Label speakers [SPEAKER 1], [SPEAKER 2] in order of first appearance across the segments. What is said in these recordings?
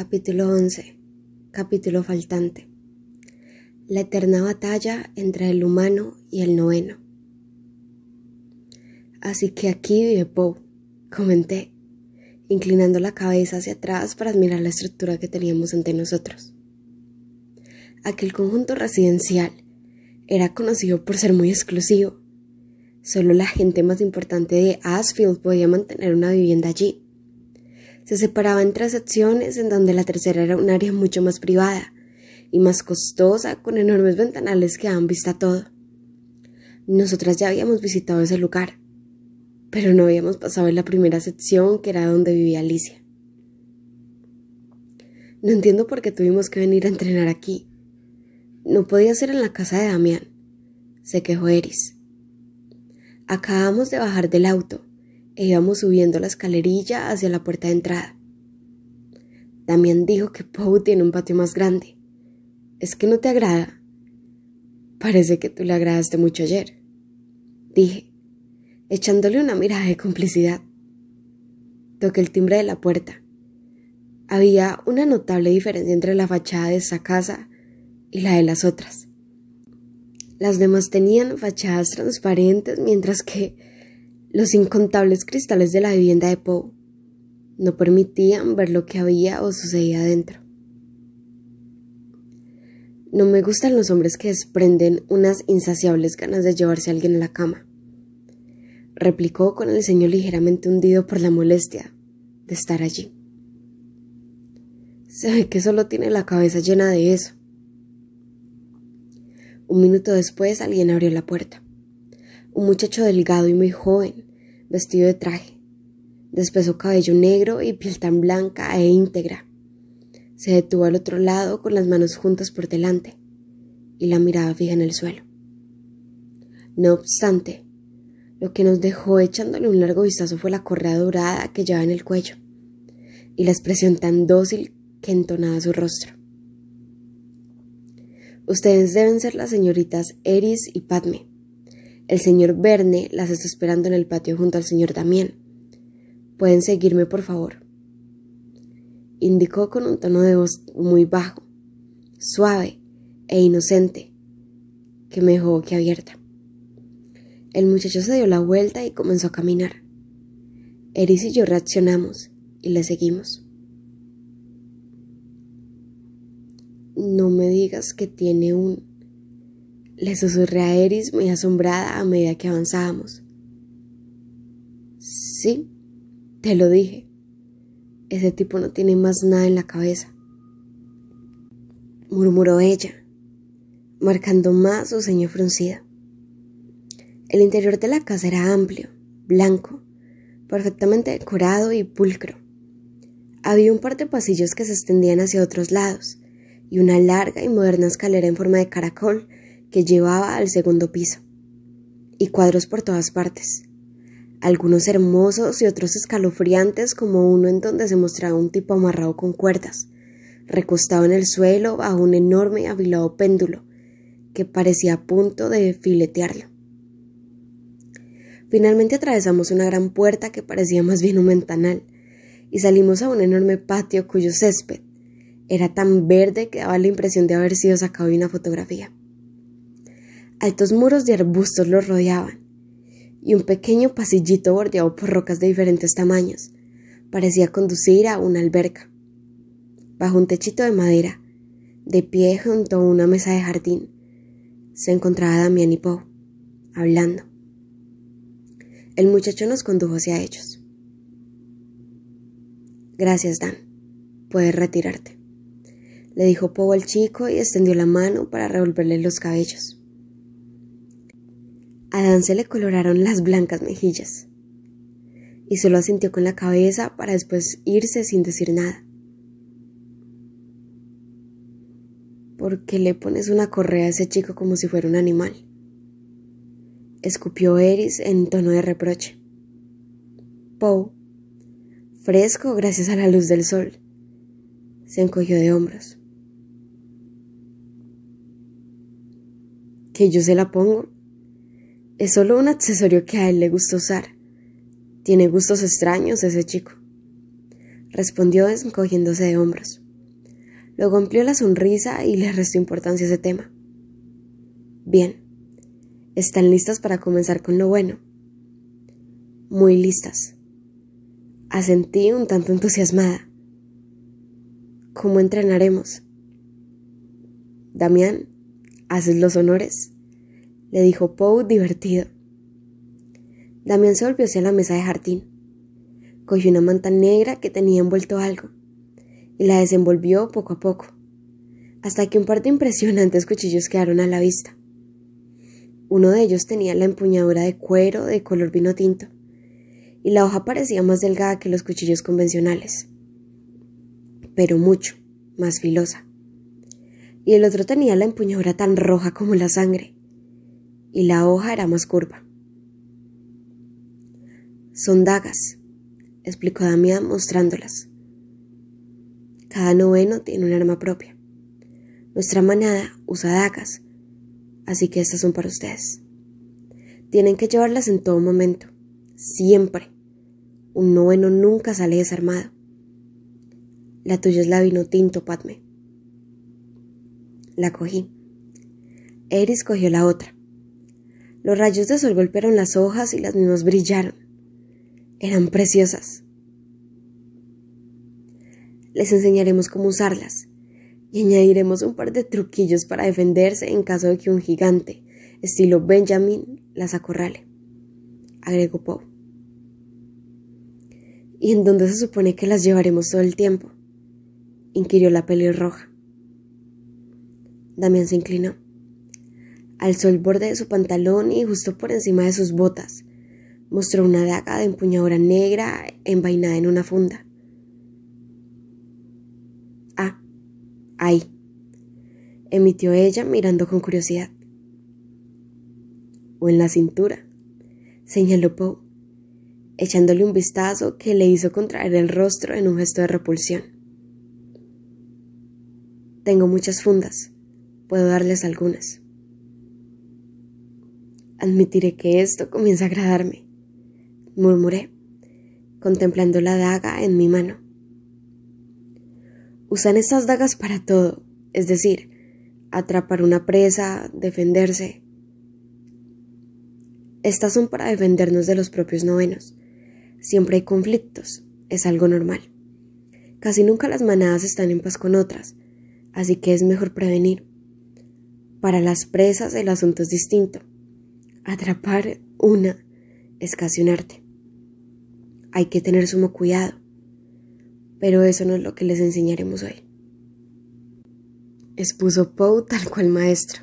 [SPEAKER 1] Capítulo 11. Capítulo faltante. La eterna batalla entre el humano y el noveno. Así que aquí vive Poe, comenté, inclinando la cabeza hacia atrás para admirar la estructura que teníamos ante nosotros. Aquel conjunto residencial era conocido por ser muy exclusivo. Solo la gente más importante de Asfield podía mantener una vivienda allí se separaba en tres secciones en donde la tercera era un área mucho más privada y más costosa con enormes ventanales que daban vista a todo. Nosotras ya habíamos visitado ese lugar, pero no habíamos pasado en la primera sección que era donde vivía Alicia. No entiendo por qué tuvimos que venir a entrenar aquí. No podía ser en la casa de Damián, se quejó Eris. Acabamos de bajar del auto e íbamos subiendo la escalerilla hacia la puerta de entrada. también dijo que Pau tiene un patio más grande. ¿Es que no te agrada? Parece que tú le agradaste mucho ayer, dije, echándole una mirada de complicidad. Toqué el timbre de la puerta. Había una notable diferencia entre la fachada de esa casa y la de las otras. Las demás tenían fachadas transparentes, mientras que los incontables cristales de la vivienda de Poe no permitían ver lo que había o sucedía dentro. No me gustan los hombres que desprenden unas insaciables ganas de llevarse a alguien a la cama, replicó con el ceño ligeramente hundido por la molestia de estar allí. Se ve que solo tiene la cabeza llena de eso. Un minuto después alguien abrió la puerta un muchacho delgado y muy joven, vestido de traje, de espeso cabello negro y piel tan blanca e íntegra. Se detuvo al otro lado con las manos juntas por delante y la mirada fija en el suelo. No obstante, lo que nos dejó echándole un largo vistazo fue la correa dorada que llevaba en el cuello y la expresión tan dócil que entonaba su rostro. Ustedes deben ser las señoritas Eris y Padme, el señor Verne las está esperando en el patio junto al señor Damián. Pueden seguirme, por favor. Indicó con un tono de voz muy bajo, suave e inocente, que me dejó que abierta. El muchacho se dio la vuelta y comenzó a caminar. Eris y yo reaccionamos y le seguimos. No me digas que tiene un le susurré a Eris muy asombrada a medida que avanzábamos. Sí, te lo dije. Ese tipo no tiene más nada en la cabeza. Murmuró ella, marcando más su ceño fruncido. El interior de la casa era amplio, blanco, perfectamente decorado y pulcro. Había un par de pasillos que se extendían hacia otros lados y una larga y moderna escalera en forma de caracol que llevaba al segundo piso, y cuadros por todas partes, algunos hermosos y otros escalofriantes como uno en donde se mostraba un tipo amarrado con cuerdas, recostado en el suelo bajo un enorme afilado péndulo que parecía a punto de filetearlo. Finalmente atravesamos una gran puerta que parecía más bien un ventanal y salimos a un enorme patio cuyo césped era tan verde que daba la impresión de haber sido sacado de una fotografía. Altos muros de arbustos los rodeaban, y un pequeño pasillito bordeado por rocas de diferentes tamaños parecía conducir a una alberca. Bajo un techito de madera, de pie junto a una mesa de jardín, se encontraba Damián y Pau, hablando. El muchacho nos condujo hacia ellos. Gracias, Dan. Puedes retirarte. Le dijo Pau al chico y extendió la mano para revolverle los cabellos. A Dan se le coloraron las blancas mejillas y se lo asintió con la cabeza para después irse sin decir nada. ¿Por qué le pones una correa a ese chico como si fuera un animal? Escupió Eris en tono de reproche. Poe, fresco gracias a la luz del sol, se encogió de hombros. ¿Que yo se la pongo? Es solo un accesorio que a él le gusta usar. Tiene gustos extraños ese chico. Respondió encogiéndose de hombros. Luego amplió la sonrisa y le restó importancia a ese tema. Bien. ¿Están listas para comenzar con lo bueno? Muy listas. Asentí un tanto entusiasmada. ¿Cómo entrenaremos? Damián, ¿haces los honores? le dijo Poe divertido. Damián se volvió hacia la mesa de jardín. Cogió una manta negra que tenía envuelto algo y la desenvolvió poco a poco, hasta que un par de impresionantes cuchillos quedaron a la vista. Uno de ellos tenía la empuñadura de cuero de color vino tinto, y la hoja parecía más delgada que los cuchillos convencionales, pero mucho más filosa. Y el otro tenía la empuñadura tan roja como la sangre, y la hoja era más curva. Son dagas, explicó Damián mostrándolas. Cada noveno tiene un arma propia. Nuestra manada usa dagas, así que estas son para ustedes. Tienen que llevarlas en todo momento, siempre. Un noveno nunca sale desarmado. La tuya es la vino tinto, Padme. La cogí. Eris cogió la otra los rayos de sol golpearon las hojas y las mismas brillaron. Eran preciosas. Les enseñaremos cómo usarlas y añadiremos un par de truquillos para defenderse en caso de que un gigante, estilo Benjamin, las acorrale, agregó Poe. ¿Y en dónde se supone que las llevaremos todo el tiempo? inquirió la pelirroja. Damián se inclinó alzó el borde de su pantalón y justo por encima de sus botas. Mostró una daga de empuñadura negra envainada en una funda. Ah, ahí, emitió ella mirando con curiosidad. O en la cintura, señaló Poe, echándole un vistazo que le hizo contraer el rostro en un gesto de repulsión. Tengo muchas fundas, puedo darles algunas. Admitiré que esto comienza a agradarme, murmuré, contemplando la daga en mi mano. Usan estas dagas para todo, es decir, atrapar una presa, defenderse. Estas son para defendernos de los propios novenos. Siempre hay conflictos, es algo normal. Casi nunca las manadas están en paz con otras, así que es mejor prevenir. Para las presas el asunto es distinto. Atrapar una es casi un arte. Hay que tener sumo cuidado, pero eso no es lo que les enseñaremos hoy. Expuso Poe tal cual maestro.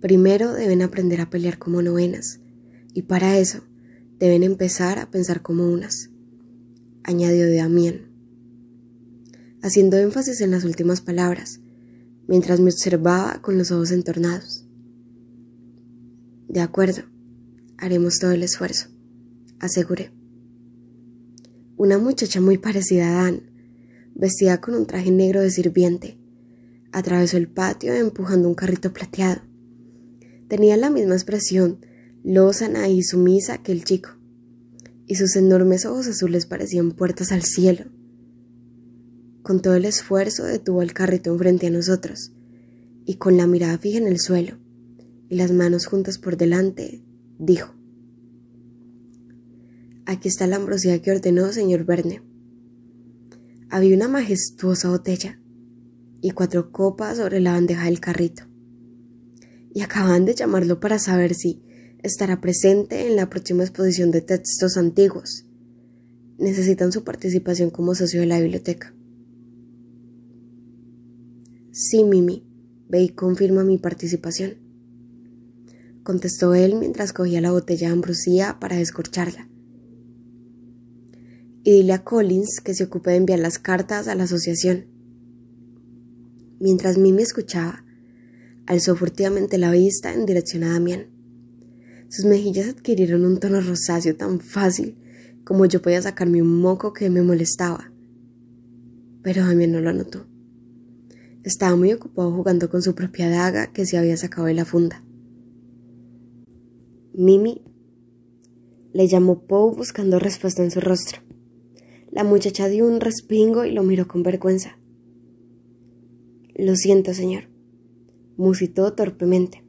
[SPEAKER 1] Primero deben aprender a pelear como novenas, y para eso deben empezar a pensar como unas, añadió Damián, haciendo énfasis en las últimas palabras, mientras me observaba con los ojos entornados. De acuerdo, haremos todo el esfuerzo, aseguré. Una muchacha muy parecida a Dan, vestida con un traje negro de sirviente, atravesó el patio empujando un carrito plateado. Tenía la misma expresión, lozana y sumisa que el chico, y sus enormes ojos azules parecían puertas al cielo. Con todo el esfuerzo detuvo el carrito enfrente a nosotros, y con la mirada fija en el suelo, y las manos juntas por delante, dijo, Aquí está la ambrosía que ordenó señor Verne. Había una majestuosa botella y cuatro copas sobre la bandeja del carrito. Y acaban de llamarlo para saber si estará presente en la próxima exposición de textos antiguos. Necesitan su participación como socio de la biblioteca. Sí, Mimi, ve y confirma mi participación contestó él mientras cogía la botella de ambrosía para descorcharla. Y dile a Collins que se ocupe de enviar las cartas a la asociación. Mientras Mimi escuchaba, alzó furtivamente la vista en dirección a Damián. Sus mejillas adquirieron un tono rosáceo tan fácil como yo podía sacarme un moco que me molestaba. Pero Damián no lo notó. Estaba muy ocupado jugando con su propia daga que se había sacado de la funda. Mimi le llamó Poe buscando respuesta en su rostro. La muchacha dio un respingo y lo miró con vergüenza. Lo siento, señor, musitó torpemente.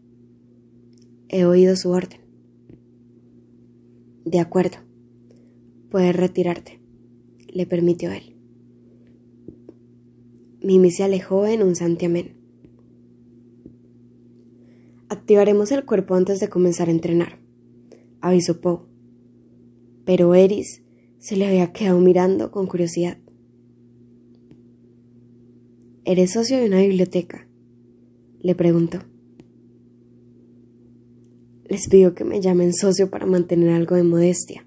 [SPEAKER 1] He oído su orden. De acuerdo. Puedes retirarte, le permitió él. Mimi se alejó en un santiamén. Activaremos el cuerpo antes de comenzar a entrenar, avisó Poe. Pero Eris se le había quedado mirando con curiosidad. ¿Eres socio de una biblioteca? le preguntó. Les pido que me llamen socio para mantener algo de modestia,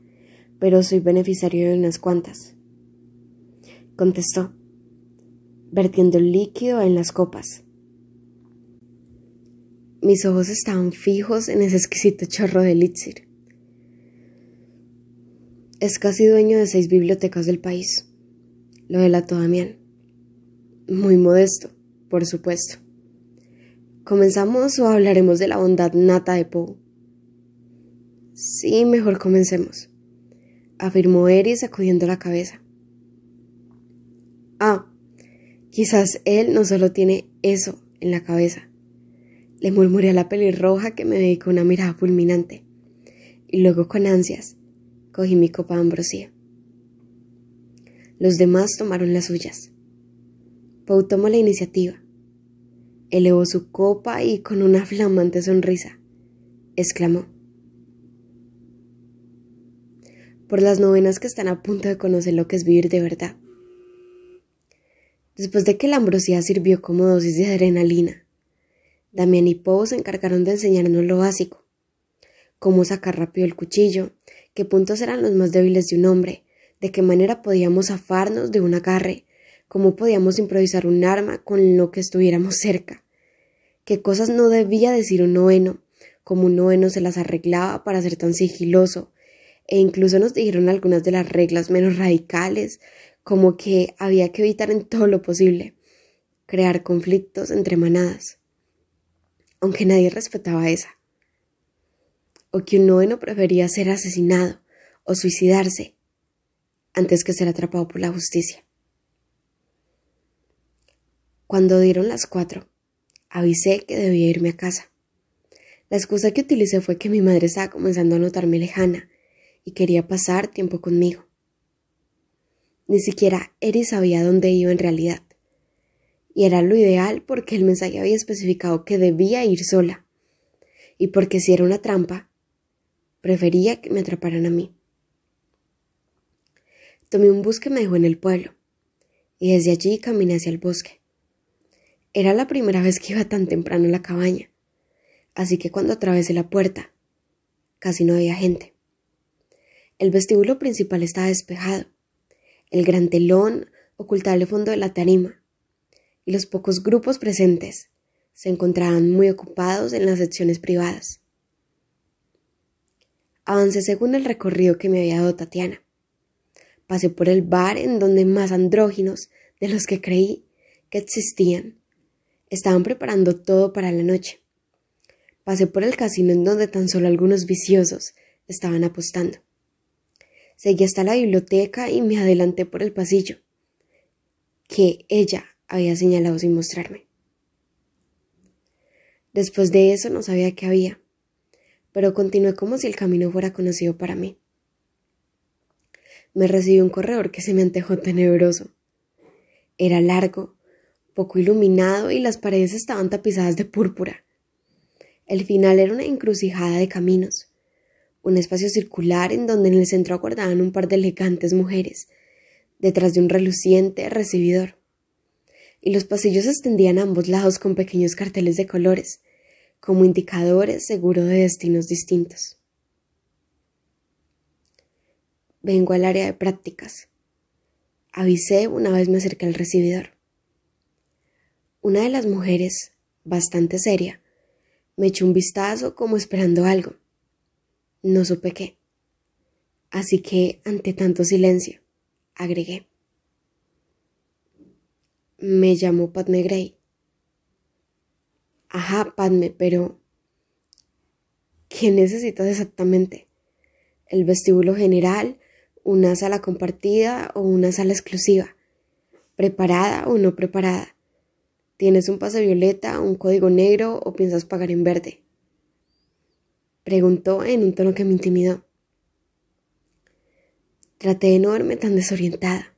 [SPEAKER 1] pero soy beneficiario de unas cuantas. Contestó, vertiendo el líquido en las copas, mis ojos estaban fijos en ese exquisito chorro de elixir. Es casi dueño de seis bibliotecas del país. Lo delató Damián. Muy modesto, por supuesto. ¿Comenzamos o hablaremos de la bondad nata de Poe? Sí, mejor comencemos, afirmó Eris sacudiendo la cabeza. Ah, quizás él no solo tiene eso en la cabeza, le murmuré a la pelirroja que me dedicó una mirada fulminante. Y luego con ansias cogí mi copa de ambrosía. Los demás tomaron las suyas. Pau tomó la iniciativa. Elevó su copa y con una flamante sonrisa exclamó. Por las novenas que están a punto de conocer lo que es vivir de verdad. Después de que la ambrosía sirvió como dosis de adrenalina, Damián y Poe se encargaron de enseñarnos lo básico. Cómo sacar rápido el cuchillo, qué puntos eran los más débiles de un hombre, de qué manera podíamos zafarnos de un agarre, cómo podíamos improvisar un arma con lo que estuviéramos cerca, qué cosas no debía decir un noveno, cómo un noveno se las arreglaba para ser tan sigiloso, e incluso nos dijeron algunas de las reglas menos radicales, como que había que evitar en todo lo posible crear conflictos entre manadas aunque nadie respetaba esa. O que un noveno prefería ser asesinado o suicidarse antes que ser atrapado por la justicia. Cuando dieron las cuatro, avisé que debía irme a casa. La excusa que utilicé fue que mi madre estaba comenzando a notarme lejana y quería pasar tiempo conmigo. Ni siquiera Eri sabía dónde iba en realidad y era lo ideal porque el mensaje había especificado que debía ir sola y porque si era una trampa, prefería que me atraparan a mí. Tomé un bus que me dejó en el pueblo y desde allí caminé hacia el bosque. Era la primera vez que iba tan temprano a la cabaña, así que cuando atravesé la puerta, casi no había gente. El vestíbulo principal estaba despejado. El gran telón ocultaba el fondo de la tarima y los pocos grupos presentes se encontraban muy ocupados en las secciones privadas. Avancé según el recorrido que me había dado Tatiana. Pasé por el bar en donde más andróginos de los que creí que existían estaban preparando todo para la noche. Pasé por el casino en donde tan solo algunos viciosos estaban apostando. Seguí hasta la biblioteca y me adelanté por el pasillo, que ella había señalado sin mostrarme. Después de eso no sabía qué había, pero continué como si el camino fuera conocido para mí. Me recibió un corredor que se me antejó tenebroso. Era largo, poco iluminado y las paredes estaban tapizadas de púrpura. El final era una encrucijada de caminos, un espacio circular en donde en el centro aguardaban un par de elegantes mujeres, detrás de un reluciente recibidor y los pasillos se extendían a ambos lados con pequeños carteles de colores, como indicadores seguro de destinos distintos. Vengo al área de prácticas. Avisé una vez me acerqué al recibidor. Una de las mujeres, bastante seria, me echó un vistazo como esperando algo. No supe qué. Así que, ante tanto silencio, agregué. Me llamó Padme Gray. Ajá, Padme, pero... ¿Qué necesitas exactamente? ¿El vestíbulo general? ¿Una sala compartida o una sala exclusiva? ¿Preparada o no preparada? ¿Tienes un pase violeta, un código negro o piensas pagar en verde? Preguntó en un tono que me intimidó. Traté de no verme tan desorientada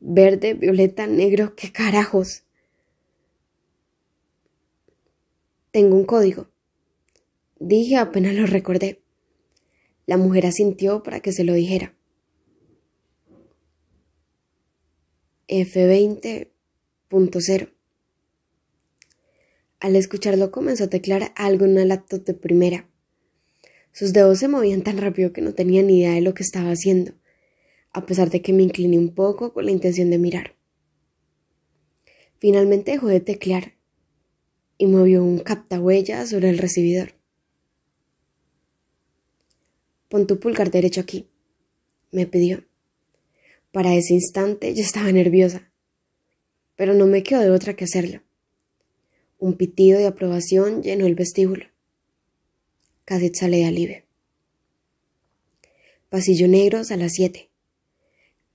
[SPEAKER 1] verde, violeta, negro, qué carajos. Tengo un código. Dije apenas lo recordé. La mujer asintió para que se lo dijera. F20.0. Al escucharlo comenzó a teclar algo en una laptop de primera. Sus dedos se movían tan rápido que no tenía ni idea de lo que estaba haciendo a pesar de que me incliné un poco con la intención de mirar. Finalmente dejó de teclear y movió un captahuella sobre el recibidor. Pon tu pulgar derecho aquí, me pidió. Para ese instante yo estaba nerviosa, pero no me quedó de otra que hacerlo. Un pitido de aprobación llenó el vestíbulo. Cadet sale de alivio. Pasillo negro a las siete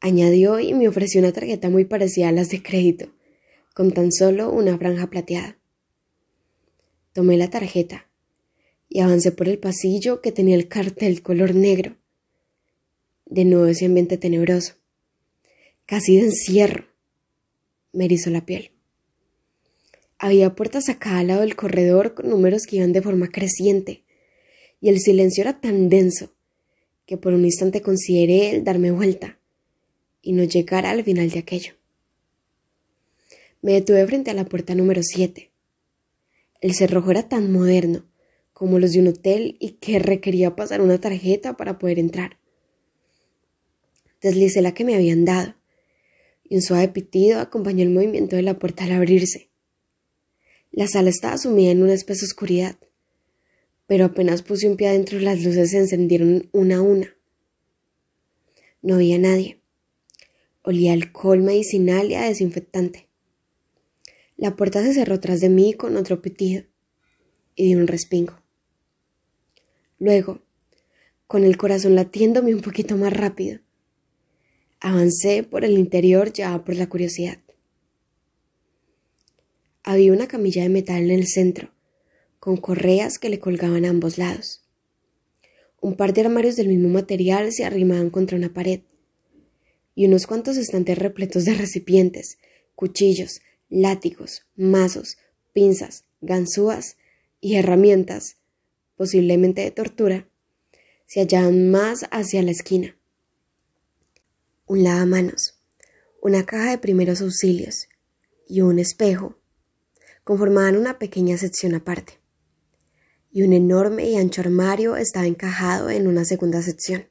[SPEAKER 1] añadió y me ofreció una tarjeta muy parecida a las de crédito, con tan solo una franja plateada. Tomé la tarjeta y avancé por el pasillo que tenía el cartel color negro. De nuevo ese ambiente tenebroso, casi de encierro. Me erizó la piel. Había puertas a cada lado del corredor con números que iban de forma creciente, y el silencio era tan denso que por un instante consideré el darme vuelta y no llegara al final de aquello. Me detuve frente a la puerta número 7. El cerrojo era tan moderno como los de un hotel y que requería pasar una tarjeta para poder entrar. Deslicé la que me habían dado y un suave pitido acompañó el movimiento de la puerta al abrirse. La sala estaba sumida en una espesa oscuridad, pero apenas puse un pie adentro las luces se encendieron una a una. No había nadie. Olía alcohol medicinal y a desinfectante. La puerta se cerró tras de mí con otro pitido y di un respingo. Luego, con el corazón latiéndome un poquito más rápido, avancé por el interior ya por la curiosidad. Había una camilla de metal en el centro, con correas que le colgaban a ambos lados. Un par de armarios del mismo material se arrimaban contra una pared y unos cuantos estantes repletos de recipientes, cuchillos, látigos, mazos, pinzas, ganzúas y herramientas, posiblemente de tortura, se hallaban más hacia la esquina. Un lavamanos, una caja de primeros auxilios y un espejo conformaban una pequeña sección aparte. Y un enorme y ancho armario estaba encajado en una segunda sección.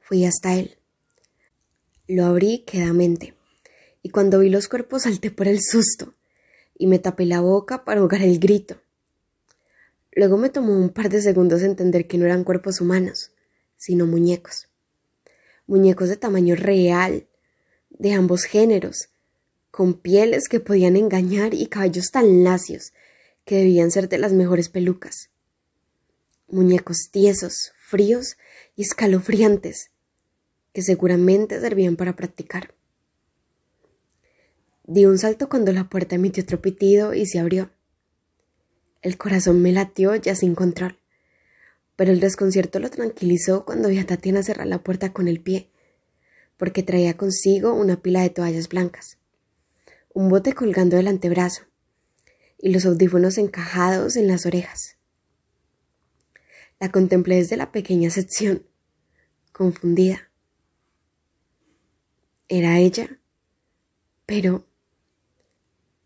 [SPEAKER 1] Fui hasta él lo abrí quedamente, y cuando vi los cuerpos salté por el susto, y me tapé la boca para ahogar el grito. Luego me tomó un par de segundos entender que no eran cuerpos humanos, sino muñecos. Muñecos de tamaño real, de ambos géneros, con pieles que podían engañar y cabellos tan lacios que debían ser de las mejores pelucas. Muñecos tiesos, fríos y escalofriantes, que seguramente servían para practicar. Di un salto cuando la puerta emitió otro pitido y se abrió. El corazón me latió ya sin control, pero el desconcierto lo tranquilizó cuando vi a Tatiana cerrar la puerta con el pie, porque traía consigo una pila de toallas blancas, un bote colgando del antebrazo y los audífonos encajados en las orejas. La contemplé desde la pequeña sección, confundida era ella. Pero,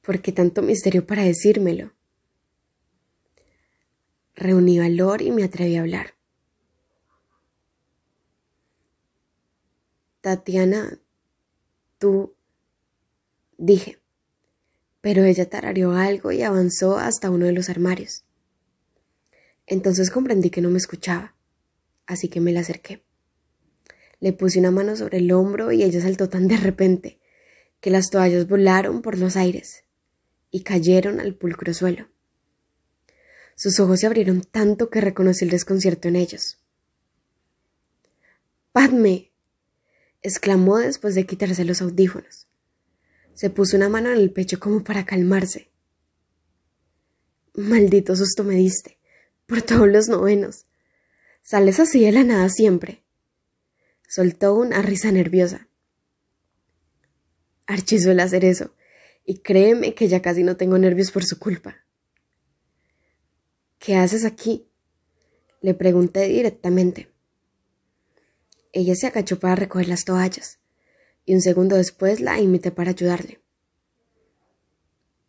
[SPEAKER 1] ¿por qué tanto misterio para decírmelo? Reuní valor y me atreví a hablar. Tatiana, tú, dije, pero ella tarareó algo y avanzó hasta uno de los armarios. Entonces comprendí que no me escuchaba, así que me la acerqué. Le puse una mano sobre el hombro y ella saltó tan de repente que las toallas volaron por los aires y cayeron al pulcro suelo. Sus ojos se abrieron tanto que reconocí el desconcierto en ellos. ¡Padme! exclamó después de quitarse los audífonos. Se puso una mano en el pecho como para calmarse. Maldito susto me diste, por todos los novenos. Sales así de la nada siempre. Soltó una risa nerviosa. Archie suele hacer eso, y créeme que ya casi no tengo nervios por su culpa. ¿Qué haces aquí? Le pregunté directamente. Ella se agachó para recoger las toallas, y un segundo después la imité para ayudarle.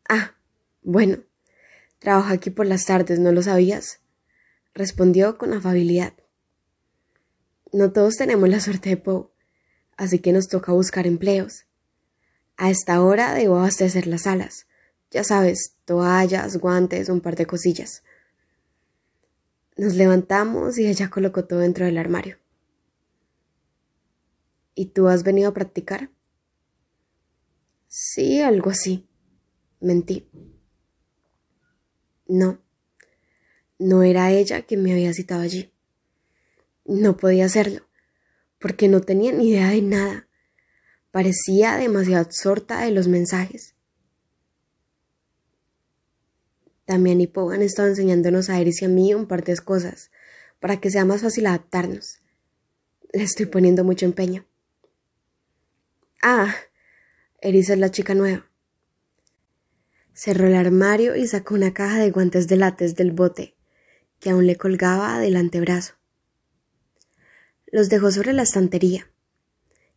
[SPEAKER 1] Ah, bueno, trabajo aquí por las tardes, ¿no lo sabías? respondió con afabilidad no todos tenemos la suerte de Poe, así que nos toca buscar empleos. A esta hora debo abastecer las alas. Ya sabes, toallas, guantes, un par de cosillas. Nos levantamos y ella colocó todo dentro del armario. ¿Y tú has venido a practicar? Sí, algo así. Mentí. No, no era ella quien me había citado allí. No podía hacerlo, porque no tenía ni idea de nada. Parecía demasiado absorta de los mensajes. También y Pogan han estado enseñándonos a Eris y a mí un par de cosas, para que sea más fácil adaptarnos. Le estoy poniendo mucho empeño. Ah, Eris es la chica nueva. Cerró el armario y sacó una caja de guantes de látex del bote, que aún le colgaba del antebrazo los dejó sobre la estantería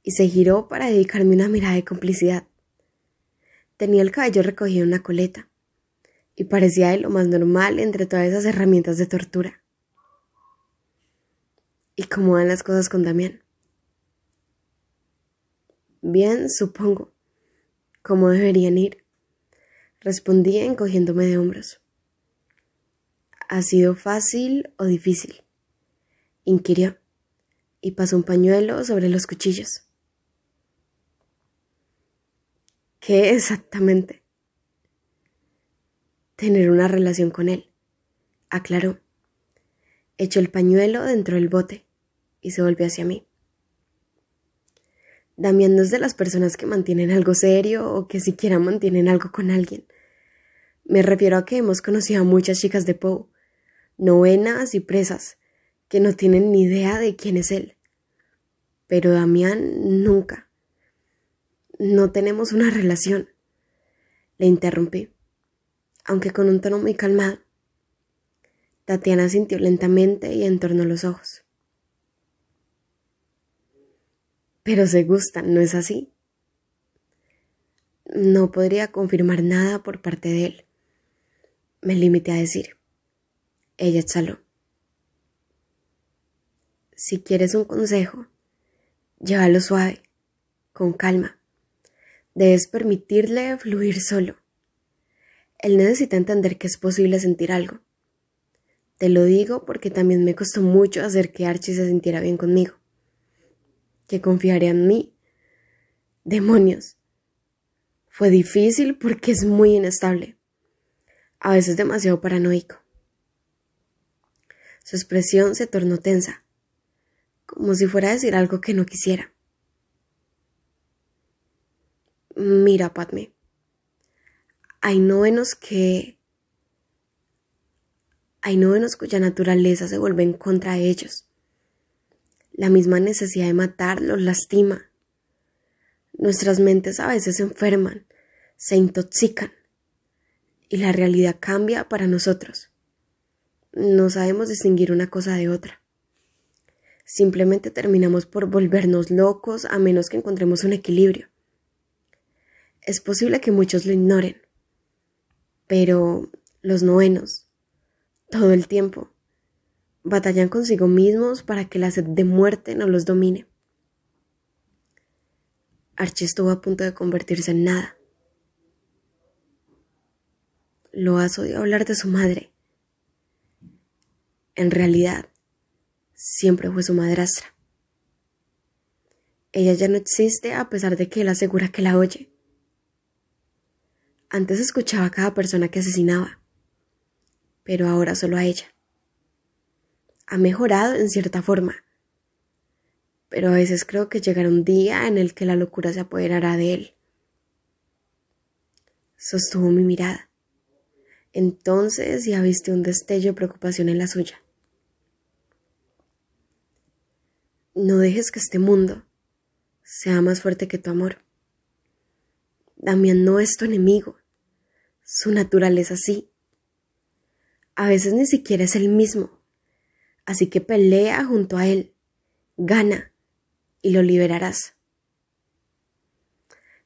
[SPEAKER 1] y se giró para dedicarme una mirada de complicidad. Tenía el cabello recogido en una coleta y parecía de lo más normal entre todas esas herramientas de tortura. ¿Y cómo van las cosas con Damián? Bien, supongo. ¿Cómo deberían ir? Respondí encogiéndome de hombros. ¿Ha sido fácil o difícil? inquirió y pasó un pañuelo sobre los cuchillos. ¿Qué exactamente? Tener una relación con él, aclaró. Echó el pañuelo dentro del bote y se volvió hacia mí. Damián no es de las personas que mantienen algo serio o que siquiera mantienen algo con alguien. Me refiero a que hemos conocido a muchas chicas de Poe, novenas y presas, que no tienen ni idea de quién es él. Pero Damián nunca. No tenemos una relación. Le interrumpí, aunque con un tono muy calmado. Tatiana sintió lentamente y entornó los ojos. Pero se gustan, ¿no es así? No podría confirmar nada por parte de él. Me limité a decir. Ella exhaló si quieres un consejo, llévalo suave, con calma. Debes permitirle fluir solo. Él necesita entender que es posible sentir algo. Te lo digo porque también me costó mucho hacer que Archie se sintiera bien conmigo. Que confiaría en mí. Demonios. Fue difícil porque es muy inestable. A veces demasiado paranoico. Su expresión se tornó tensa como si fuera a decir algo que no quisiera. Mira, Padme, hay novenos que... Hay novenos cuya naturaleza se vuelve en contra de ellos. La misma necesidad de matar los lastima. Nuestras mentes a veces se enferman, se intoxican y la realidad cambia para nosotros. No sabemos distinguir una cosa de otra simplemente terminamos por volvernos locos a menos que encontremos un equilibrio. Es posible que muchos lo ignoren, pero los novenos, todo el tiempo, batallan consigo mismos para que la sed de muerte no los domine. Archie estuvo a punto de convertirse en nada. Lo has hablar de su madre. En realidad, siempre fue su madrastra. Ella ya no existe a pesar de que él asegura que la oye. Antes escuchaba a cada persona que asesinaba, pero ahora solo a ella. Ha mejorado en cierta forma, pero a veces creo que llegará un día en el que la locura se apoderará de él. Sostuvo mi mirada. Entonces ya viste un destello de preocupación en la suya. No dejes que este mundo sea más fuerte que tu amor. Damián no es tu enemigo. Su naturaleza sí. A veces ni siquiera es el mismo. Así que pelea junto a él. Gana y lo liberarás.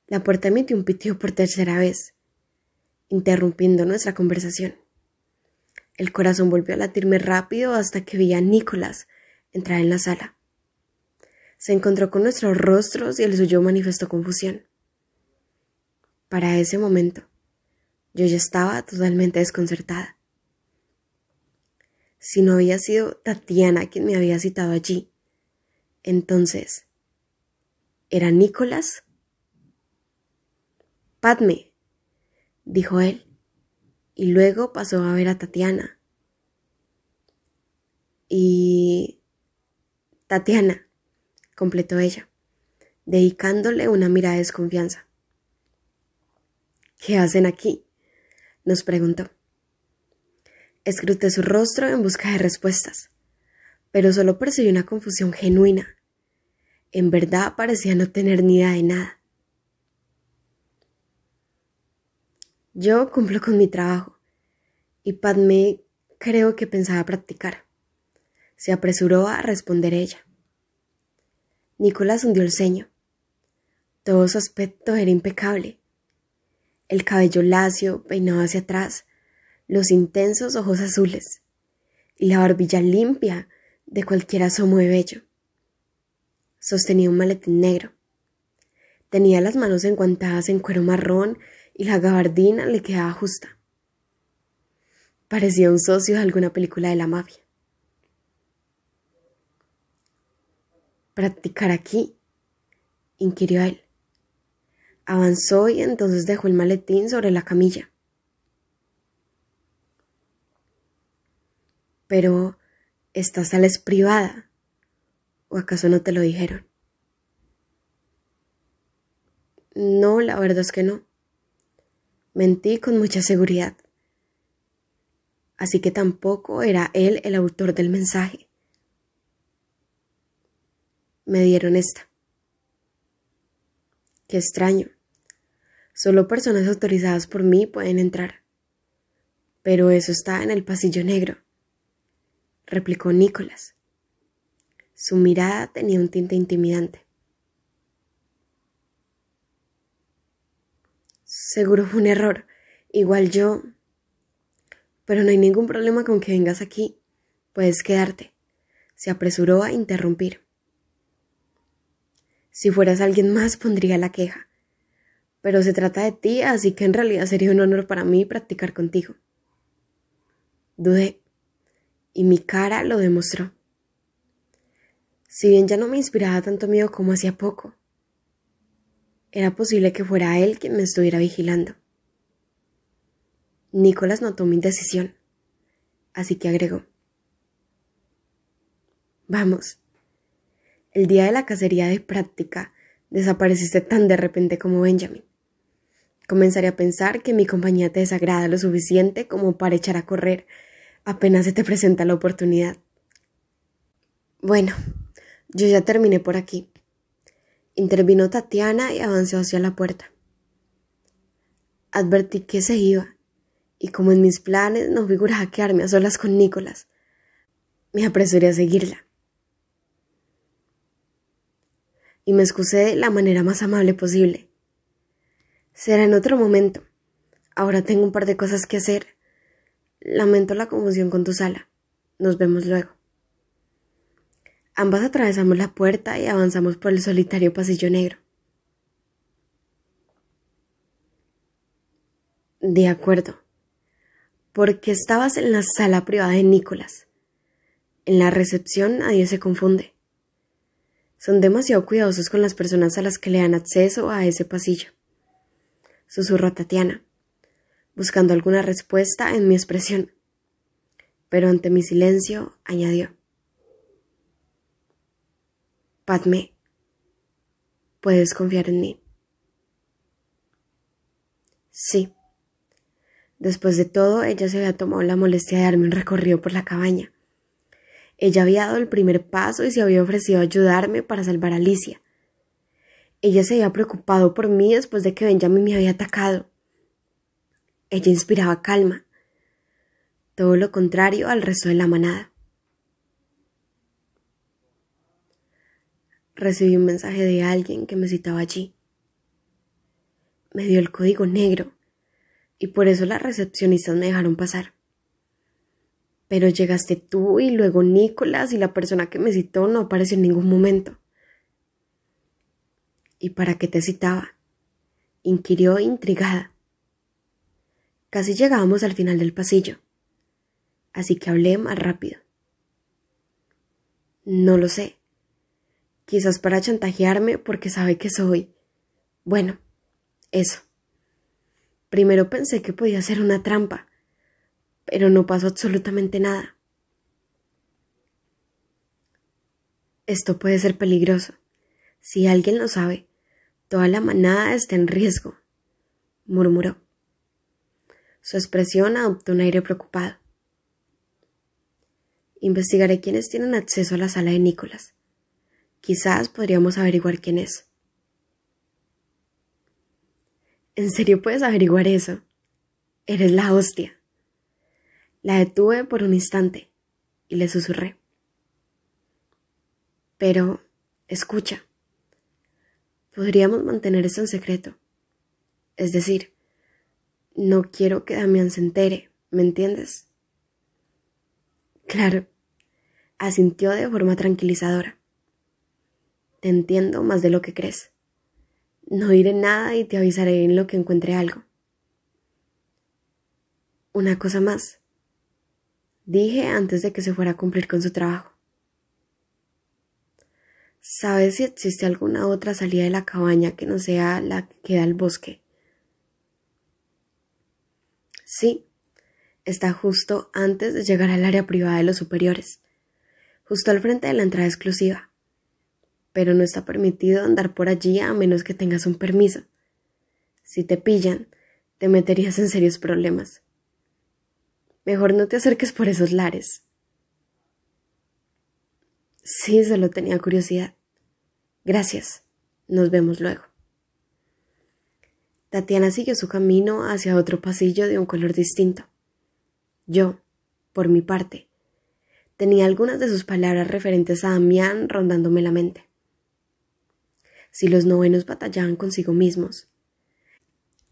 [SPEAKER 1] La puerta emitió un pitido por tercera vez, interrumpiendo nuestra conversación. El corazón volvió a latirme rápido hasta que vi a Nicolás entrar en la sala se encontró con nuestros rostros y el suyo manifestó confusión. Para ese momento, yo ya estaba totalmente desconcertada. Si no había sido Tatiana quien me había citado allí, entonces, ¿era Nicolás? Padme, dijo él, y luego pasó a ver a Tatiana. Y... Tatiana, completó ella, dedicándole una mirada de desconfianza. ¿Qué hacen aquí? nos preguntó. Escruté su rostro en busca de respuestas, pero solo percibí una confusión genuina. En verdad parecía no tener ni idea de nada. Yo cumplo con mi trabajo, y Padme creo que pensaba practicar. Se apresuró a responder ella. Nicolás hundió el ceño. Todo su aspecto era impecable. El cabello lacio, peinado hacia atrás, los intensos ojos azules, y la barbilla limpia de cualquier asomo de bello. Sostenía un maletín negro. Tenía las manos enguantadas en cuero marrón y la gabardina le quedaba justa. Parecía un socio de alguna película de la mafia. practicar aquí? inquirió él. Avanzó y entonces dejó el maletín sobre la camilla. Pero esta sala es privada. ¿O acaso no te lo dijeron? No, la verdad es que no. Mentí con mucha seguridad. Así que tampoco era él el autor del mensaje me dieron esta. Qué extraño. Solo personas autorizadas por mí pueden entrar. Pero eso está en el pasillo negro, replicó Nicolás. Su mirada tenía un tinte intimidante. Seguro fue un error. Igual yo. Pero no hay ningún problema con que vengas aquí. Puedes quedarte. Se apresuró a interrumpir. Si fueras alguien más pondría la queja. Pero se trata de ti, así que en realidad sería un honor para mí practicar contigo. Dudé, y mi cara lo demostró. Si bien ya no me inspiraba tanto miedo como hacía poco, era posible que fuera él quien me estuviera vigilando. Nicolás notó mi indecisión, así que agregó. Vamos, el día de la cacería de práctica desapareciste tan de repente como Benjamin. Comenzaré a pensar que mi compañía te desagrada lo suficiente como para echar a correr apenas se te presenta la oportunidad. Bueno, yo ya terminé por aquí. Intervino Tatiana y avanzó hacia la puerta. Advertí que se iba, y como en mis planes no figuraba quedarme a solas con Nicolás, me apresuré a seguirla. y me excusé de la manera más amable posible. Será en otro momento. Ahora tengo un par de cosas que hacer. Lamento la confusión con tu sala. Nos vemos luego. Ambas atravesamos la puerta y avanzamos por el solitario pasillo negro. De acuerdo. Porque estabas en la sala privada de Nicolás. En la recepción nadie se confunde. Son demasiado cuidadosos con las personas a las que le dan acceso a ese pasillo. Susurró Tatiana, buscando alguna respuesta en mi expresión. Pero ante mi silencio, añadió. Padme, puedes confiar en mí. Sí. Después de todo, ella se había tomado la molestia de darme un recorrido por la cabaña. Ella había dado el primer paso y se había ofrecido a ayudarme para salvar a Alicia. Ella se había preocupado por mí después de que Benjamin me había atacado. Ella inspiraba calma, todo lo contrario al resto de la manada. Recibí un mensaje de alguien que me citaba allí. Me dio el código negro y por eso las recepcionistas me dejaron pasar. Pero llegaste tú y luego Nicolás y la persona que me citó no apareció en ningún momento. ¿Y para qué te citaba? inquirió intrigada. Casi llegábamos al final del pasillo, así que hablé más rápido. No lo sé. Quizás para chantajearme porque sabe que soy. Bueno, eso. Primero pensé que podía ser una trampa pero no pasó absolutamente nada. Esto puede ser peligroso. Si alguien lo sabe, toda la manada está en riesgo, murmuró. Su expresión adoptó un aire preocupado. Investigaré quiénes tienen acceso a la sala de Nicolás. Quizás podríamos averiguar quién es. ¿En serio puedes averiguar eso? Eres la hostia. La detuve por un instante y le susurré. Pero, escucha, podríamos mantener esto en secreto. Es decir, no quiero que Damián se entere, ¿me entiendes? Claro, asintió de forma tranquilizadora. Te entiendo más de lo que crees. No diré nada y te avisaré en lo que encuentre algo. Una cosa más dije antes de que se fuera a cumplir con su trabajo. ¿Sabes si existe alguna otra salida de la cabaña que no sea la que queda al bosque? Sí, está justo antes de llegar al área privada de los superiores, justo al frente de la entrada exclusiva. Pero no está permitido andar por allí a menos que tengas un permiso. Si te pillan, te meterías en serios problemas. Mejor no te acerques por esos lares. Sí, solo tenía curiosidad. Gracias. Nos vemos luego. Tatiana siguió su camino hacia otro pasillo de un color distinto. Yo, por mi parte, tenía algunas de sus palabras referentes a Damián rondándome la mente. Si los novenos batallaban consigo mismos,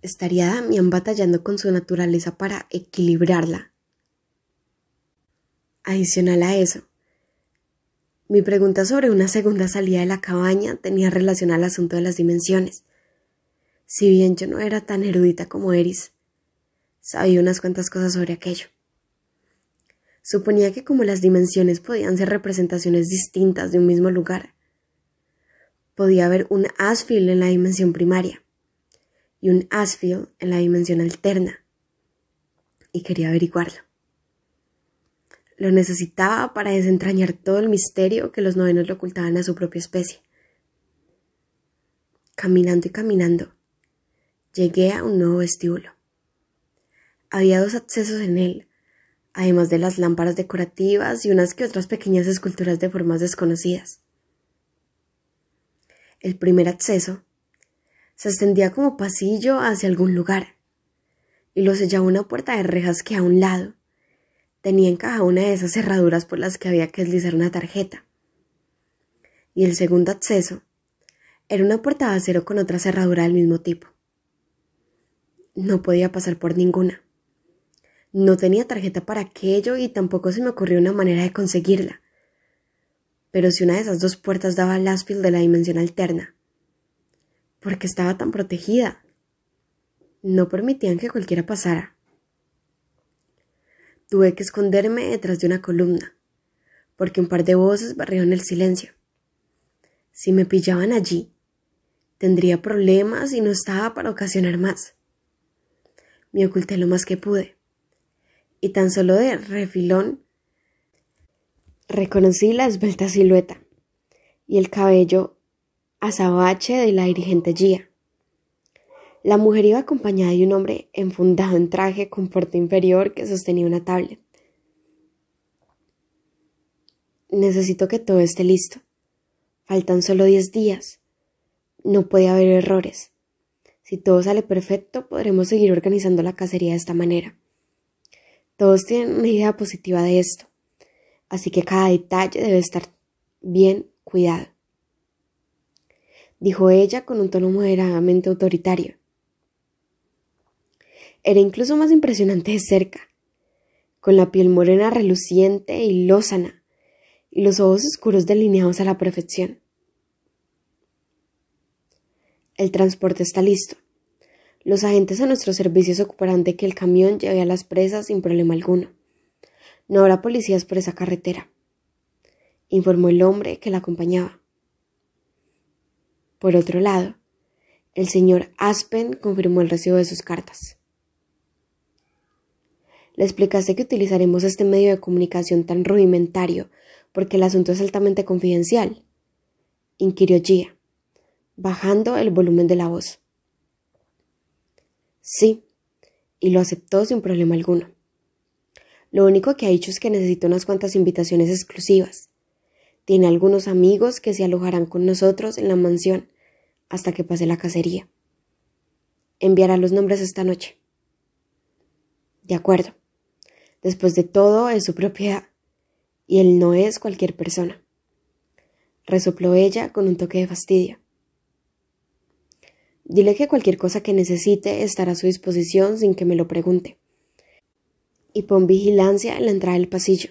[SPEAKER 1] estaría Damián batallando con su naturaleza para equilibrarla Adicional a eso, mi pregunta sobre una segunda salida de la cabaña tenía relación al asunto de las dimensiones. Si bien yo no era tan erudita como Eris, sabía unas cuantas cosas sobre aquello. Suponía que como las dimensiones podían ser representaciones distintas de un mismo lugar, podía haber un asfield en la dimensión primaria y un asfield en la dimensión alterna, y quería averiguarlo. Lo necesitaba para desentrañar todo el misterio que los novenos le ocultaban a su propia especie. Caminando y caminando, llegué a un nuevo vestíbulo. Había dos accesos en él, además de las lámparas decorativas y unas que otras pequeñas esculturas de formas desconocidas. El primer acceso se extendía como pasillo hacia algún lugar y lo sellaba una puerta de rejas que a un lado tenía en cada una de esas cerraduras por las que había que deslizar una tarjeta. Y el segundo acceso era una puerta de acero con otra cerradura del mismo tipo. No podía pasar por ninguna. No tenía tarjeta para aquello y tampoco se me ocurrió una manera de conseguirla. Pero si una de esas dos puertas daba al Asfield de la dimensión alterna. Porque estaba tan protegida. No permitían que cualquiera pasara. Tuve que esconderme detrás de una columna, porque un par de voces barrieron el silencio. Si me pillaban allí, tendría problemas y no estaba para ocasionar más. Me oculté lo más que pude, y tan solo de refilón reconocí la esbelta silueta y el cabello azabache de la dirigente Gia. La mujer iba acompañada de un hombre enfundado en traje con porte inferior que sostenía una tablet. Necesito que todo esté listo. Faltan solo diez días. No puede haber errores. Si todo sale perfecto, podremos seguir organizando la cacería de esta manera. Todos tienen una idea positiva de esto, así que cada detalle debe estar bien cuidado, dijo ella con un tono moderadamente autoritario era incluso más impresionante de cerca, con la piel morena reluciente y lozana, y los ojos oscuros delineados a la perfección. El transporte está listo. Los agentes a nuestro servicio se ocuparán de que el camión lleve a las presas sin problema alguno. No habrá policías por esa carretera, informó el hombre que la acompañaba. Por otro lado, el señor Aspen confirmó el recibo de sus cartas. Le explicaste que utilizaremos este medio de comunicación tan rudimentario, porque el asunto es altamente confidencial. Inquirió Gia, bajando el volumen de la voz. Sí, y lo aceptó sin problema alguno. Lo único que ha dicho es que necesita unas cuantas invitaciones exclusivas. Tiene algunos amigos que se alojarán con nosotros en la mansión hasta que pase la cacería. Enviará los nombres esta noche. De acuerdo. Después de todo, es su propiedad. Y él no es cualquier persona. Resopló ella con un toque de fastidio. Dile que cualquier cosa que necesite estará a su disposición sin que me lo pregunte. Y pon vigilancia en la entrada del pasillo.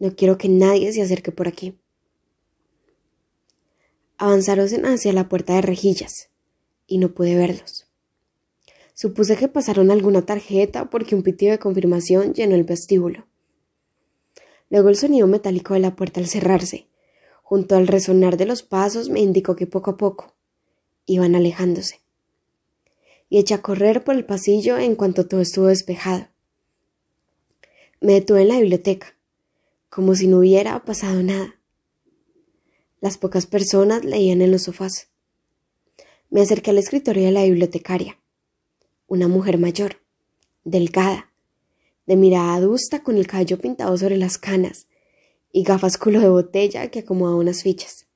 [SPEAKER 1] No quiero que nadie se acerque por aquí. Avanzaron hacia la puerta de rejillas, y no pude verlos. Supuse que pasaron alguna tarjeta porque un pitido de confirmación llenó el vestíbulo. Luego el sonido metálico de la puerta al cerrarse, junto al resonar de los pasos, me indicó que poco a poco iban alejándose. Y eché a correr por el pasillo en cuanto todo estuvo despejado. Me detuve en la biblioteca, como si no hubiera pasado nada. Las pocas personas leían en los sofás. Me acerqué al escritorio de la bibliotecaria una mujer mayor, delgada, de mirada adusta con el cabello pintado sobre las canas y gafas culo de botella que acomodaba unas fichas.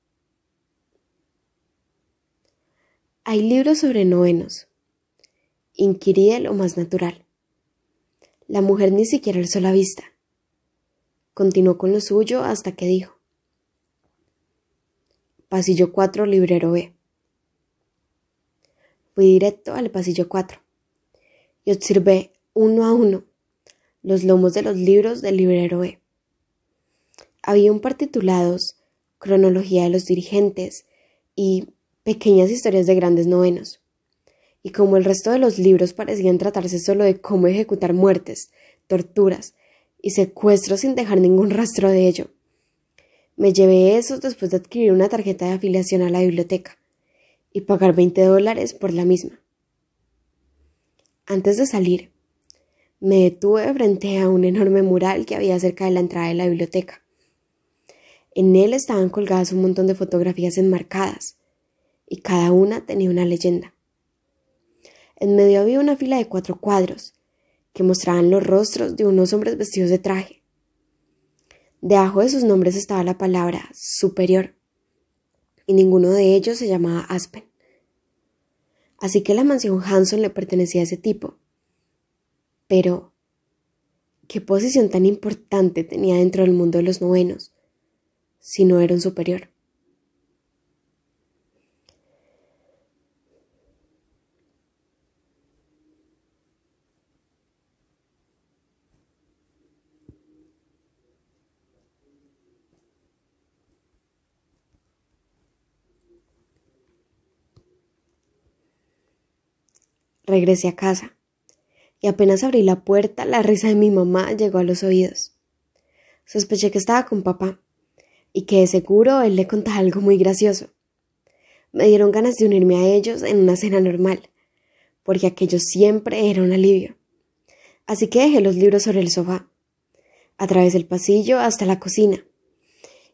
[SPEAKER 1] Hay libros sobre novenos. Inquirí de lo más natural. La mujer ni siquiera alzó la vista. Continuó con lo suyo hasta que dijo. Pasillo 4, librero B. Fui directo al pasillo 4 y observé uno a uno los lomos de los libros del librero E. Había un par titulados Cronología de los dirigentes y Pequeñas historias de grandes novenos. Y como el resto de los libros parecían tratarse solo de cómo ejecutar muertes, torturas y secuestros sin dejar ningún rastro de ello, me llevé esos después de adquirir una tarjeta de afiliación a la biblioteca y pagar 20 dólares por la misma. Antes de salir, me detuve frente a un enorme mural que había cerca de la entrada de la biblioteca. En él estaban colgadas un montón de fotografías enmarcadas, y cada una tenía una leyenda. En medio había una fila de cuatro cuadros, que mostraban los rostros de unos hombres vestidos de traje. Debajo de sus nombres estaba la palabra superior, y ninguno de ellos se llamaba Aspen así que la mansión Hanson le pertenecía a ese tipo. Pero, ¿qué posición tan importante tenía dentro del mundo de los novenos si no era un superior? Regresé a casa y apenas abrí la puerta, la risa de mi mamá llegó a los oídos. Sospeché que estaba con papá y que de seguro él le contaba algo muy gracioso. Me dieron ganas de unirme a ellos en una cena normal, porque aquello siempre era un alivio. Así que dejé los libros sobre el sofá, a través del pasillo hasta la cocina,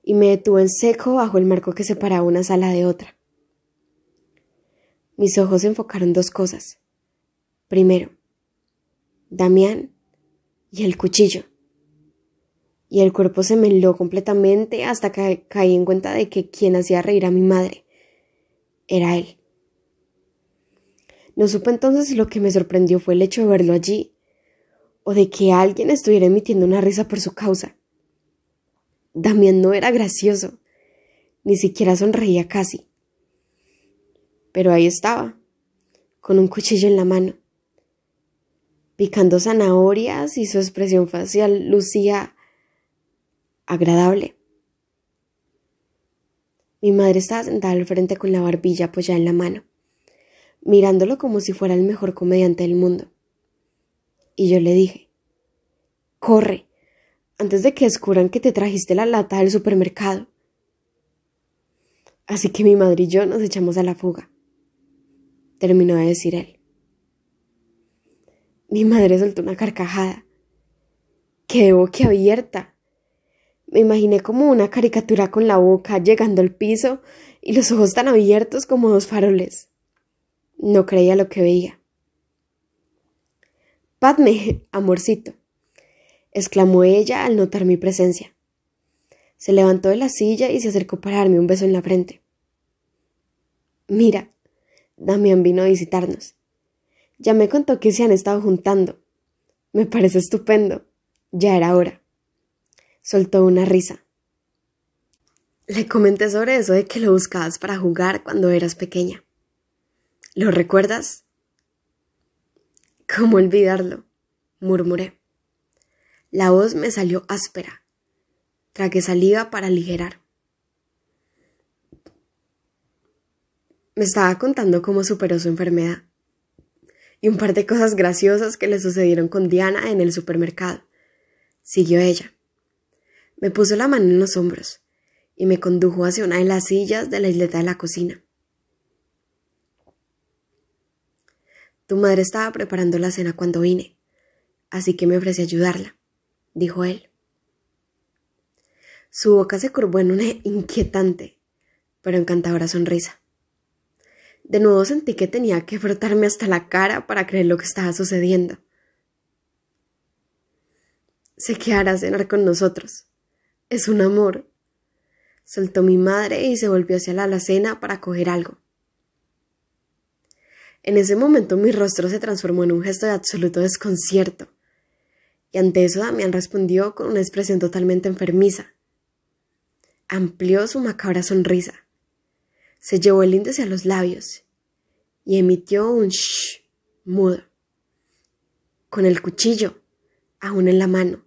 [SPEAKER 1] y me detuve en seco bajo el marco que separaba una sala de otra. Mis ojos se enfocaron dos cosas Primero, Damián y el cuchillo. Y el cuerpo se me heló completamente hasta que caí en cuenta de que quien hacía reír a mi madre era él. No supe entonces lo que me sorprendió fue el hecho de verlo allí o de que alguien estuviera emitiendo una risa por su causa. Damián no era gracioso, ni siquiera sonreía casi. Pero ahí estaba, con un cuchillo en la mano picando zanahorias y su expresión facial lucía agradable. Mi madre estaba sentada al frente con la barbilla apoyada en la mano, mirándolo como si fuera el mejor comediante del mundo. Y yo le dije, corre, antes de que descubran que te trajiste la lata del supermercado. Así que mi madre y yo nos echamos a la fuga, terminó de decir él. Mi madre soltó una carcajada. boca abierta! Me imaginé como una caricatura con la boca llegando al piso y los ojos tan abiertos como dos faroles. No creía lo que veía. Padme, amorcito, exclamó ella al notar mi presencia. Se levantó de la silla y se acercó para darme un beso en la frente. Mira, Damián vino a visitarnos. Ya me contó que se han estado juntando. Me parece estupendo. Ya era hora. Soltó una risa. Le comenté sobre eso de que lo buscabas para jugar cuando eras pequeña. ¿Lo recuerdas? ¿Cómo olvidarlo? murmuré. La voz me salió áspera. Tragué salía para aligerar. Me estaba contando cómo superó su enfermedad y un par de cosas graciosas que le sucedieron con Diana en el supermercado. Siguió ella. Me puso la mano en los hombros y me condujo hacia una de las sillas de la isleta de la cocina. Tu madre estaba preparando la cena cuando vine, así que me ofrecí a ayudarla, dijo él. Su boca se curvó en una inquietante pero encantadora sonrisa. De nuevo sentí que tenía que frotarme hasta la cara para creer lo que estaba sucediendo. Se que a cenar con nosotros. Es un amor. Soltó mi madre y se volvió hacia la alacena para coger algo. En ese momento mi rostro se transformó en un gesto de absoluto desconcierto. Y ante eso Damián respondió con una expresión totalmente enfermiza. Amplió su macabra sonrisa. Se llevó el índice a los labios y emitió un shh mudo, con el cuchillo aún en la mano.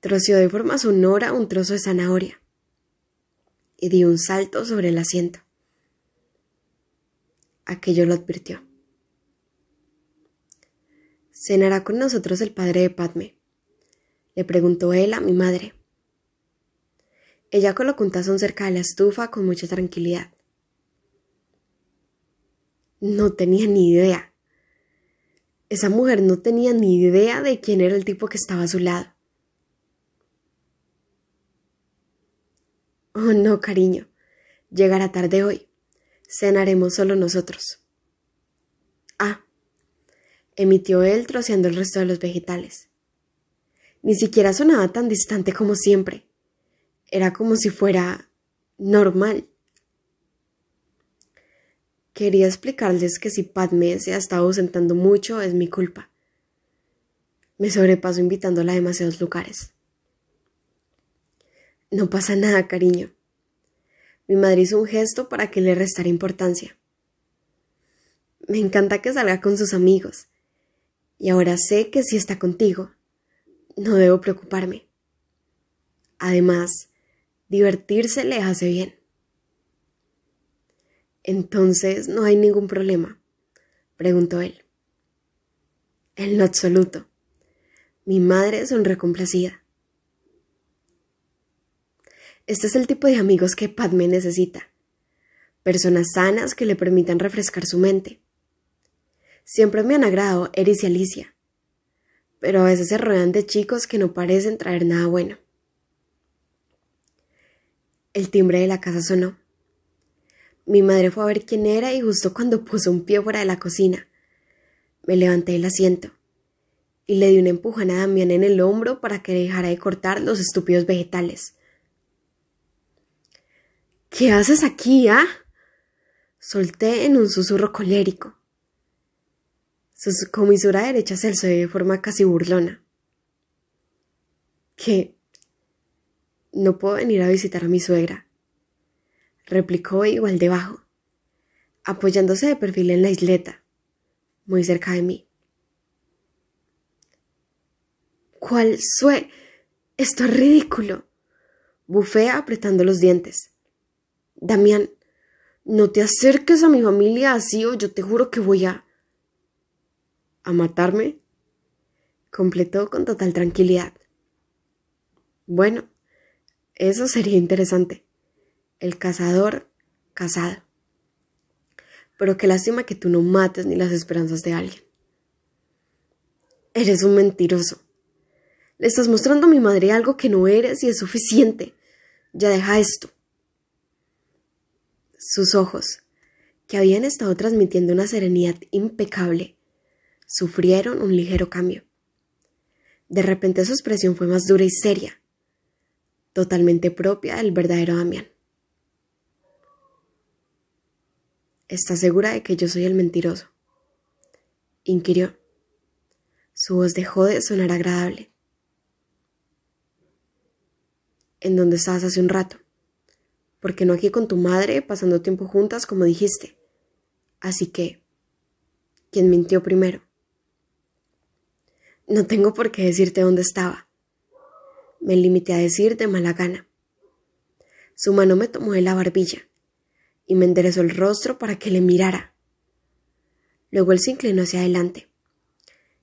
[SPEAKER 1] Troció de forma sonora un trozo de zanahoria y dio un salto sobre el asiento. Aquello lo advirtió. ¿Cenará con nosotros el padre de Padme? Le preguntó él a mi madre. Ella colocó un tazón cerca de la estufa con mucha tranquilidad. No tenía ni idea. Esa mujer no tenía ni idea de quién era el tipo que estaba a su lado. Oh, no, cariño. Llegará tarde hoy. Cenaremos solo nosotros. Ah, emitió él troceando el resto de los vegetales. Ni siquiera sonaba tan distante como siempre. Era como si fuera normal. Quería explicarles que si Padme se ha estado ausentando mucho es mi culpa. Me sobrepaso invitándola a demasiados lugares. No pasa nada, cariño. Mi madre hizo un gesto para que le restara importancia. Me encanta que salga con sus amigos. Y ahora sé que si está contigo, no debo preocuparme. Además, divertirse le hace bien. Entonces no hay ningún problema, preguntó él. En lo absoluto. Mi madre sonrió complacida. Este es el tipo de amigos que Padme necesita. Personas sanas que le permitan refrescar su mente. Siempre me han agradado Eris y Alicia, pero a veces se rodean de chicos que no parecen traer nada bueno. El timbre de la casa sonó. Mi madre fue a ver quién era y justo cuando puso un pie fuera de la cocina, me levanté del asiento y le di una empujada a Damián en el hombro para que dejara de cortar los estúpidos vegetales. ¿Qué haces aquí, ah? Solté en un susurro colérico. Su comisura derecha se alzó de forma casi burlona. ¿Qué? No puedo venir a visitar a mi suegra, replicó igual debajo, apoyándose de perfil en la isleta, muy cerca de mí. ¿Cuál sue? Esto es ridículo. Bufé apretando los dientes. Damián, no te acerques a mi familia así o yo te juro que voy a. a matarme. Completó con total tranquilidad. Bueno, eso sería interesante. El cazador casado. Pero qué lástima que tú no mates ni las esperanzas de alguien. Eres un mentiroso. Le estás mostrando a mi madre algo que no eres y es suficiente. Ya deja esto. Sus ojos, que habían estado transmitiendo una serenidad impecable, sufrieron un ligero cambio. De repente su expresión fue más dura y seria, totalmente propia del verdadero Damián. ¿Estás segura de que yo soy el mentiroso? inquirió. Su voz dejó de sonar agradable. ¿En dónde estabas hace un rato? Porque no aquí con tu madre, pasando tiempo juntas, como dijiste? Así que, ¿quién mintió primero? No tengo por qué decirte dónde estaba me limité a decir de mala gana. Su mano me tomó de la barbilla y me enderezó el rostro para que le mirara. Luego él se inclinó hacia adelante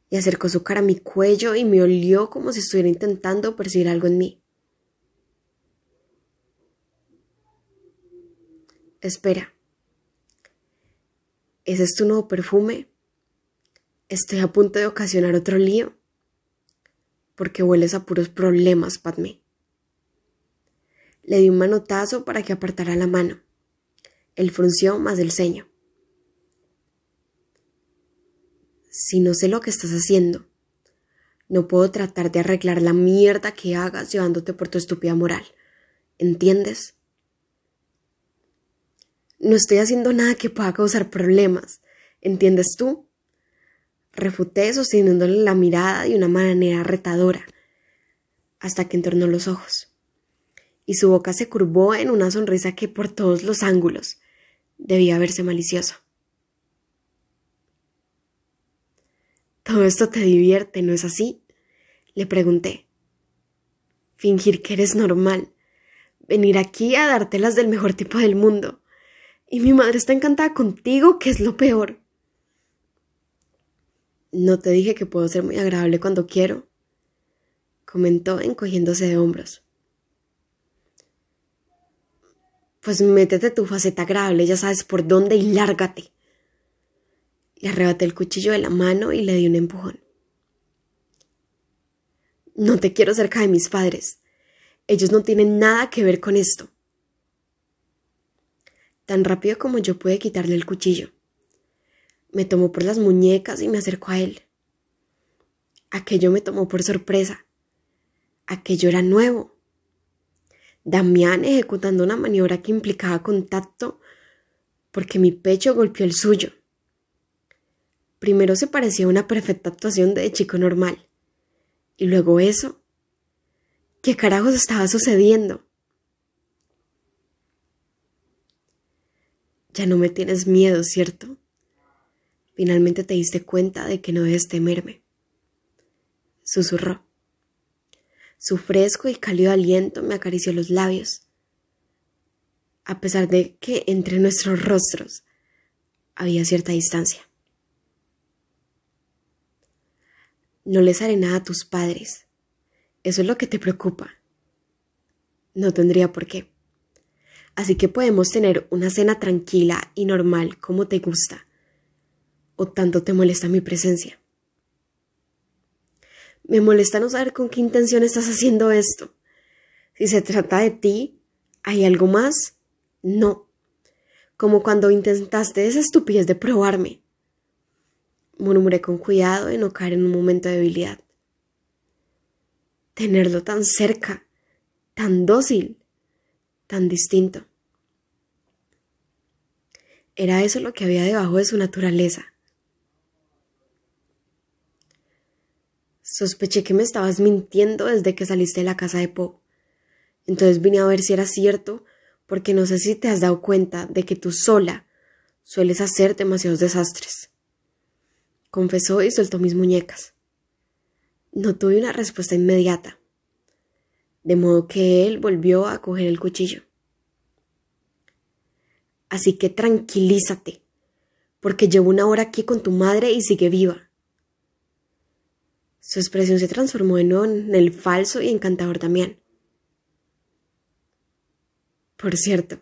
[SPEAKER 1] y acercó su cara a mi cuello y me olió como si estuviera intentando percibir algo en mí. Espera. ¿Ese es tu nuevo perfume? Estoy a punto de ocasionar otro lío porque hueles a puros problemas, Padme. Le di un manotazo para que apartara la mano. Él frunció más el ceño. Si no sé lo que estás haciendo, no puedo tratar de arreglar la mierda que hagas llevándote por tu estúpida moral. ¿Entiendes? No estoy haciendo nada que pueda causar problemas. ¿Entiendes tú? Refuté sosteniéndole la mirada de una manera retadora, hasta que entornó los ojos. Y su boca se curvó en una sonrisa que por todos los ángulos debía verse maliciosa. Todo esto te divierte, ¿no es así? Le pregunté. Fingir que eres normal. Venir aquí a dártelas del mejor tipo del mundo. Y mi madre está encantada contigo, que es lo peor. No te dije que puedo ser muy agradable cuando quiero, comentó encogiéndose de hombros. Pues métete tu faceta agradable, ya sabes por dónde y lárgate. Le arrebaté el cuchillo de la mano y le di un empujón. No te quiero cerca de mis padres. Ellos no tienen nada que ver con esto. Tan rápido como yo pude quitarle el cuchillo, me tomó por las muñecas y me acercó a él. Aquello me tomó por sorpresa. Aquello era nuevo. Damián ejecutando una maniobra que implicaba contacto porque mi pecho golpeó el suyo. Primero se parecía una perfecta actuación de chico normal. Y luego eso. ¿Qué carajos estaba sucediendo? Ya no me tienes miedo, ¿cierto? Finalmente te diste cuenta de que no debes temerme. Susurró. Su fresco y cálido aliento me acarició los labios, a pesar de que entre nuestros rostros había cierta distancia. No les haré nada a tus padres. Eso es lo que te preocupa. No tendría por qué. Así que podemos tener una cena tranquila y normal como te gusta, o tanto te molesta mi presencia. Me molesta no saber con qué intención estás haciendo esto. Si se trata de ti, ¿hay algo más? No. Como cuando intentaste esa estupidez de probarme. Murmuré con cuidado de no caer en un momento de debilidad. Tenerlo tan cerca, tan dócil, tan distinto. Era eso lo que había debajo de su naturaleza, Sospeché que me estabas mintiendo desde que saliste de la casa de Poe, Entonces vine a ver si era cierto, porque no sé si te has dado cuenta de que tú sola sueles hacer demasiados desastres. Confesó y soltó mis muñecas. No tuve una respuesta inmediata, de modo que él volvió a coger el cuchillo. Así que tranquilízate, porque llevo una hora aquí con tu madre y sigue viva. Su expresión se transformó en, en el falso y encantador también. Por cierto,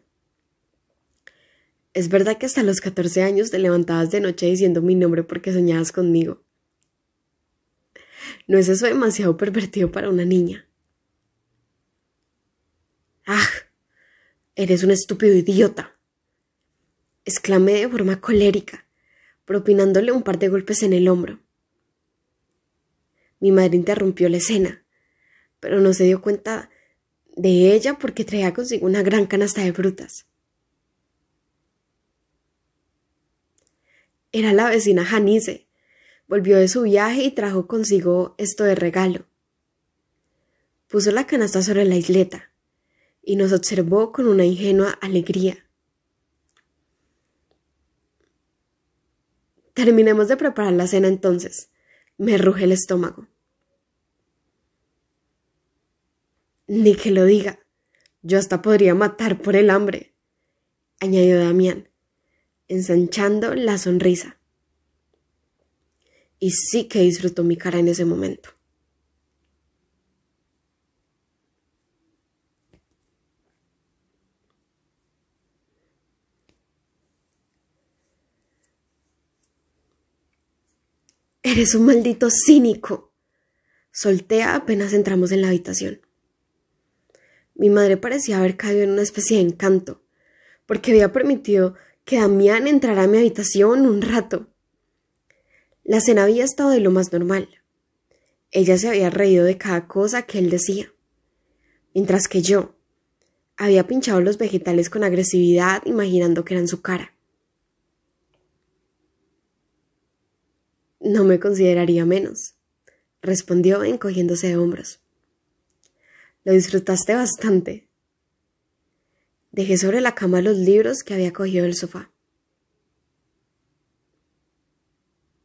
[SPEAKER 1] es verdad que hasta los 14 años te levantabas de noche diciendo mi nombre porque soñabas conmigo. ¿No es eso demasiado pervertido para una niña? ¡Ah! Eres un estúpido idiota. exclamé de forma colérica, propinándole un par de golpes en el hombro. Mi madre interrumpió la escena, pero no se dio cuenta de ella porque traía consigo una gran canasta de frutas. Era la vecina Janice. Volvió de su viaje y trajo consigo esto de regalo. Puso la canasta sobre la isleta y nos observó con una ingenua alegría. Terminemos de preparar la cena entonces. Me ruge el estómago. Ni que lo diga. Yo hasta podría matar por el hambre, añadió Damián, ensanchando la sonrisa. Y sí que disfrutó mi cara en ese momento. Eres un maldito cínico. Soltea apenas entramos en la habitación. Mi madre parecía haber caído en una especie de encanto, porque había permitido que Damián entrara a mi habitación un rato. La cena había estado de lo más normal. Ella se había reído de cada cosa que él decía, mientras que yo había pinchado los vegetales con agresividad imaginando que eran su cara. No me consideraría menos, respondió encogiéndose de hombros. Lo disfrutaste bastante. Dejé sobre la cama los libros que había cogido del sofá.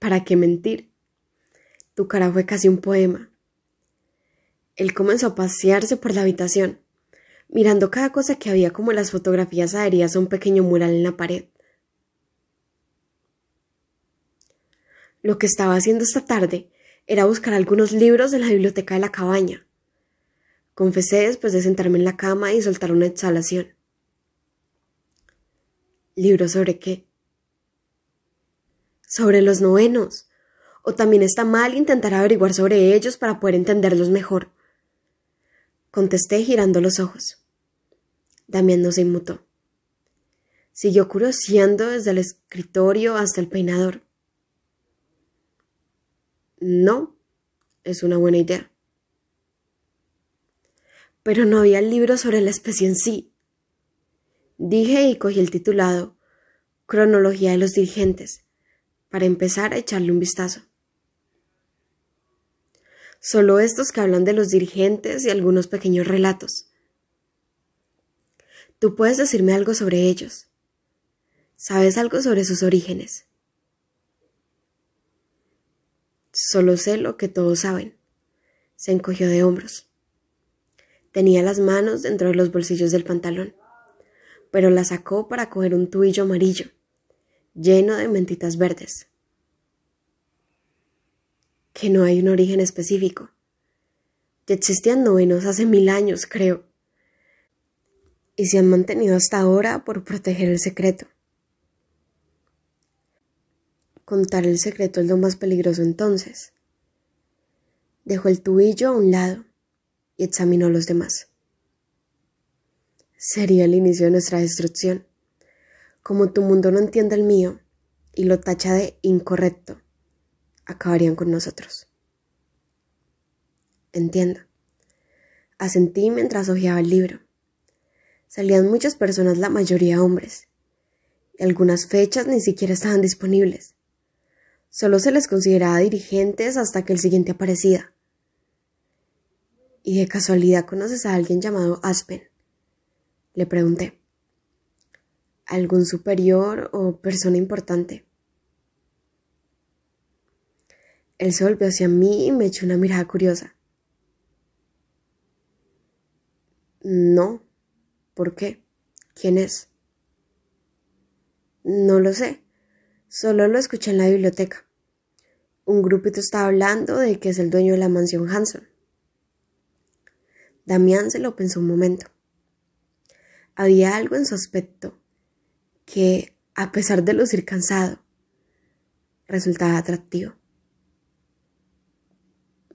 [SPEAKER 1] ¿Para qué mentir? Tu cara fue casi un poema. Él comenzó a pasearse por la habitación, mirando cada cosa que había como las fotografías adheridas a un pequeño mural en la pared. Lo que estaba haciendo esta tarde era buscar algunos libros de la biblioteca de la cabaña confesé después de sentarme en la cama y soltar una exhalación. ¿Libro sobre qué? Sobre los novenos. O también está mal intentar averiguar sobre ellos para poder entenderlos mejor. Contesté girando los ojos. Damián no se inmutó. Siguió curioseando desde el escritorio hasta el peinador. No, es una buena idea pero no había el libro sobre la especie en sí. Dije y cogí el titulado Cronología de los dirigentes, para empezar a echarle un vistazo. Solo estos que hablan de los dirigentes y algunos pequeños relatos. Tú puedes decirme algo sobre ellos. ¿Sabes algo sobre sus orígenes? Solo sé lo que todos saben. Se encogió de hombros. Tenía las manos dentro de los bolsillos del pantalón, pero la sacó para coger un tubillo amarillo, lleno de mentitas verdes. Que no hay un origen específico. Ya existían novenos hace mil años, creo. Y se han mantenido hasta ahora por proteger el secreto. Contar el secreto es lo más peligroso entonces. Dejó el tubillo a un lado y examinó los demás. Sería el inicio de nuestra destrucción. Como tu mundo no entiende el mío y lo tacha de incorrecto, acabarían con nosotros. Entiendo. Asentí mientras hojeaba el libro. Salían muchas personas, la mayoría hombres. Y algunas fechas ni siquiera estaban disponibles. Solo se les consideraba dirigentes hasta que el siguiente aparecía. ¿Y de casualidad conoces a alguien llamado Aspen? Le pregunté. ¿Algún superior o persona importante? Él se volvió hacia mí y me echó una mirada curiosa. No. ¿Por qué? ¿Quién es? No lo sé. Solo lo escuché en la biblioteca. Un grupito estaba hablando de que es el dueño de la mansión Hanson. Damián se lo pensó un momento. Había algo en su aspecto que, a pesar de lucir cansado, resultaba atractivo.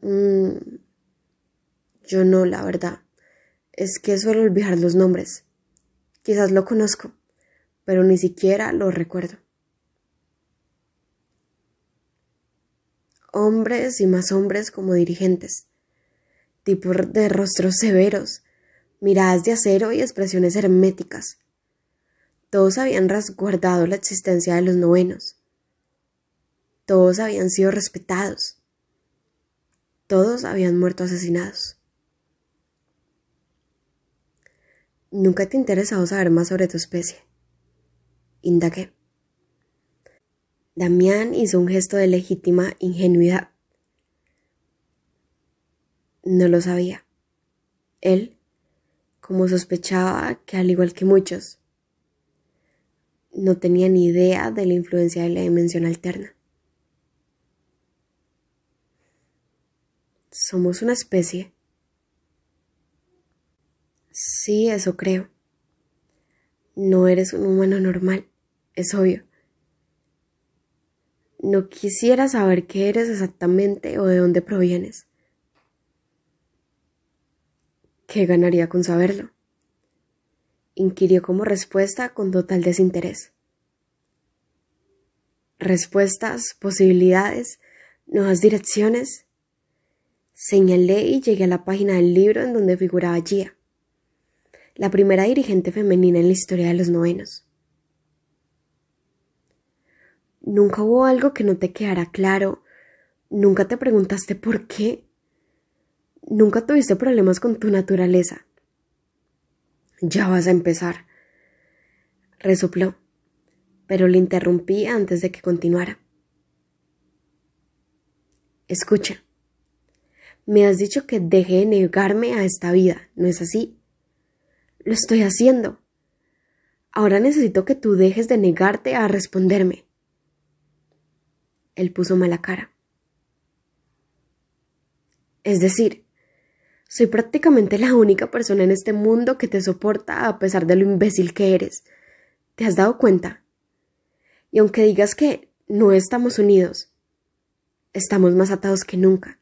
[SPEAKER 1] Mm, yo no, la verdad. Es que suelo olvidar los nombres. Quizás lo conozco, pero ni siquiera lo recuerdo. Hombres y más hombres como dirigentes tipos de rostros severos, miradas de acero y expresiones herméticas. Todos habían resguardado la existencia de los novenos. Todos habían sido respetados. Todos habían muerto asesinados. Nunca te ha interesado saber más sobre tu especie. Indagué. Damián hizo un gesto de legítima ingenuidad. No lo sabía. Él, como sospechaba que al igual que muchos, no tenía ni idea de la influencia de la dimensión alterna. Somos una especie. Sí, eso creo. No eres un humano normal, es obvio. No quisiera saber qué eres exactamente o de dónde provienes. ¿Qué ganaría con saberlo? inquirió como respuesta con total desinterés. Respuestas, posibilidades, nuevas direcciones. Señalé y llegué a la página del libro en donde figuraba Gia, la primera dirigente femenina en la historia de los novenos. Nunca hubo algo que no te quedara claro, nunca te preguntaste por qué. Nunca tuviste problemas con tu naturaleza. Ya vas a empezar. Resopló, pero le interrumpí antes de que continuara. Escucha, me has dicho que deje de negarme a esta vida, ¿no es así? Lo estoy haciendo. Ahora necesito que tú dejes de negarte a responderme. Él puso mala cara. Es decir, soy prácticamente la única persona en este mundo que te soporta a pesar de lo imbécil que eres. ¿Te has dado cuenta? Y aunque digas que no estamos unidos, estamos más atados que nunca.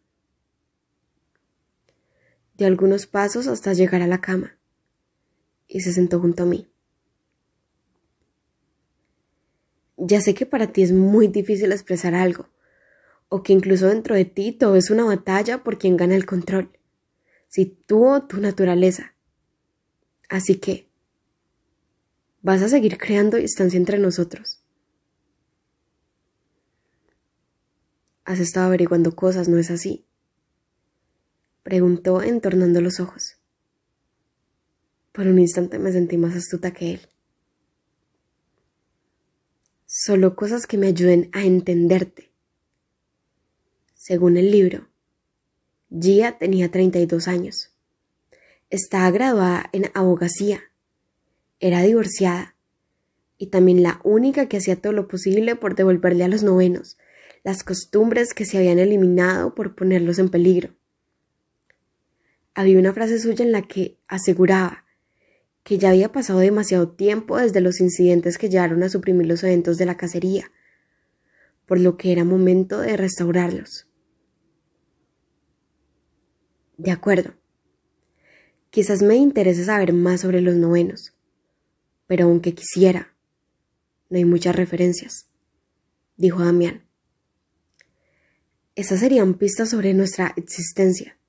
[SPEAKER 1] De algunos pasos hasta llegar a la cama y se sentó junto a mí. Ya sé que para ti es muy difícil expresar algo, o que incluso dentro de ti todo es una batalla por quien gana el control sitúo tu naturaleza. Así que vas a seguir creando distancia entre nosotros. Has estado averiguando cosas, ¿no es así? Preguntó entornando los ojos. Por un instante me sentí más astuta que él. Solo cosas que me ayuden a entenderte. Según el libro, Gia tenía 32 años. Estaba graduada en abogacía. Era divorciada. Y también la única que hacía todo lo posible por devolverle a los novenos las costumbres que se habían eliminado por ponerlos en peligro. Había una frase suya en la que aseguraba que ya había pasado demasiado tiempo desde los incidentes que llevaron a suprimir los eventos de la cacería, por lo que era momento de restaurarlos. De acuerdo. Quizás me interese saber más sobre los novenos, pero aunque quisiera, no hay muchas referencias, dijo Damián. Esas serían pistas sobre nuestra existencia,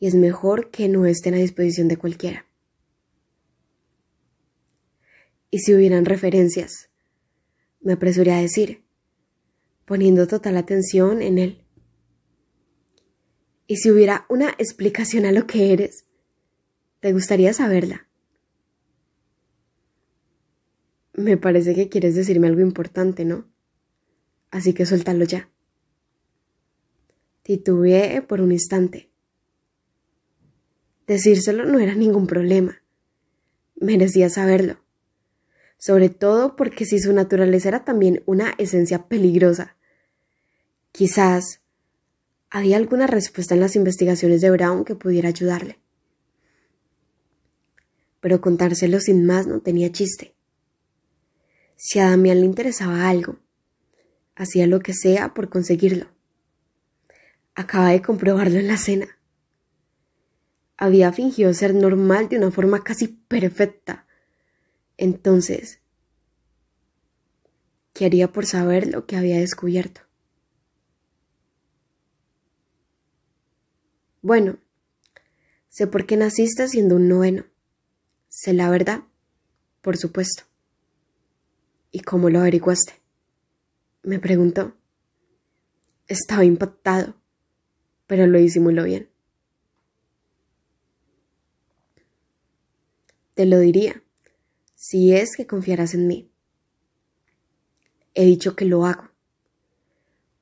[SPEAKER 1] y es mejor que no estén a disposición de cualquiera. Y si hubieran referencias, me apresuré a decir, poniendo total atención en él. Y si hubiera una explicación a lo que eres, ¿te gustaría saberla? Me parece que quieres decirme algo importante, ¿no? Así que suéltalo ya. Titubeé por un instante. Decírselo no era ningún problema. Merecía saberlo. Sobre todo porque si su naturaleza era también una esencia peligrosa. Quizás ¿Había alguna respuesta en las investigaciones de Brown que pudiera ayudarle? Pero contárselo sin más no tenía chiste. Si a Damián le interesaba algo, hacía lo que sea por conseguirlo. Acaba de comprobarlo en la cena. Había fingido ser normal de una forma casi perfecta. Entonces, ¿qué haría por saber lo que había descubierto? Bueno, sé por qué naciste siendo un noveno. Sé la verdad, por supuesto. ¿Y cómo lo averiguaste? Me preguntó. Estaba impactado, pero lo muy bien. Te lo diría, si es que confiaras en mí. He dicho que lo hago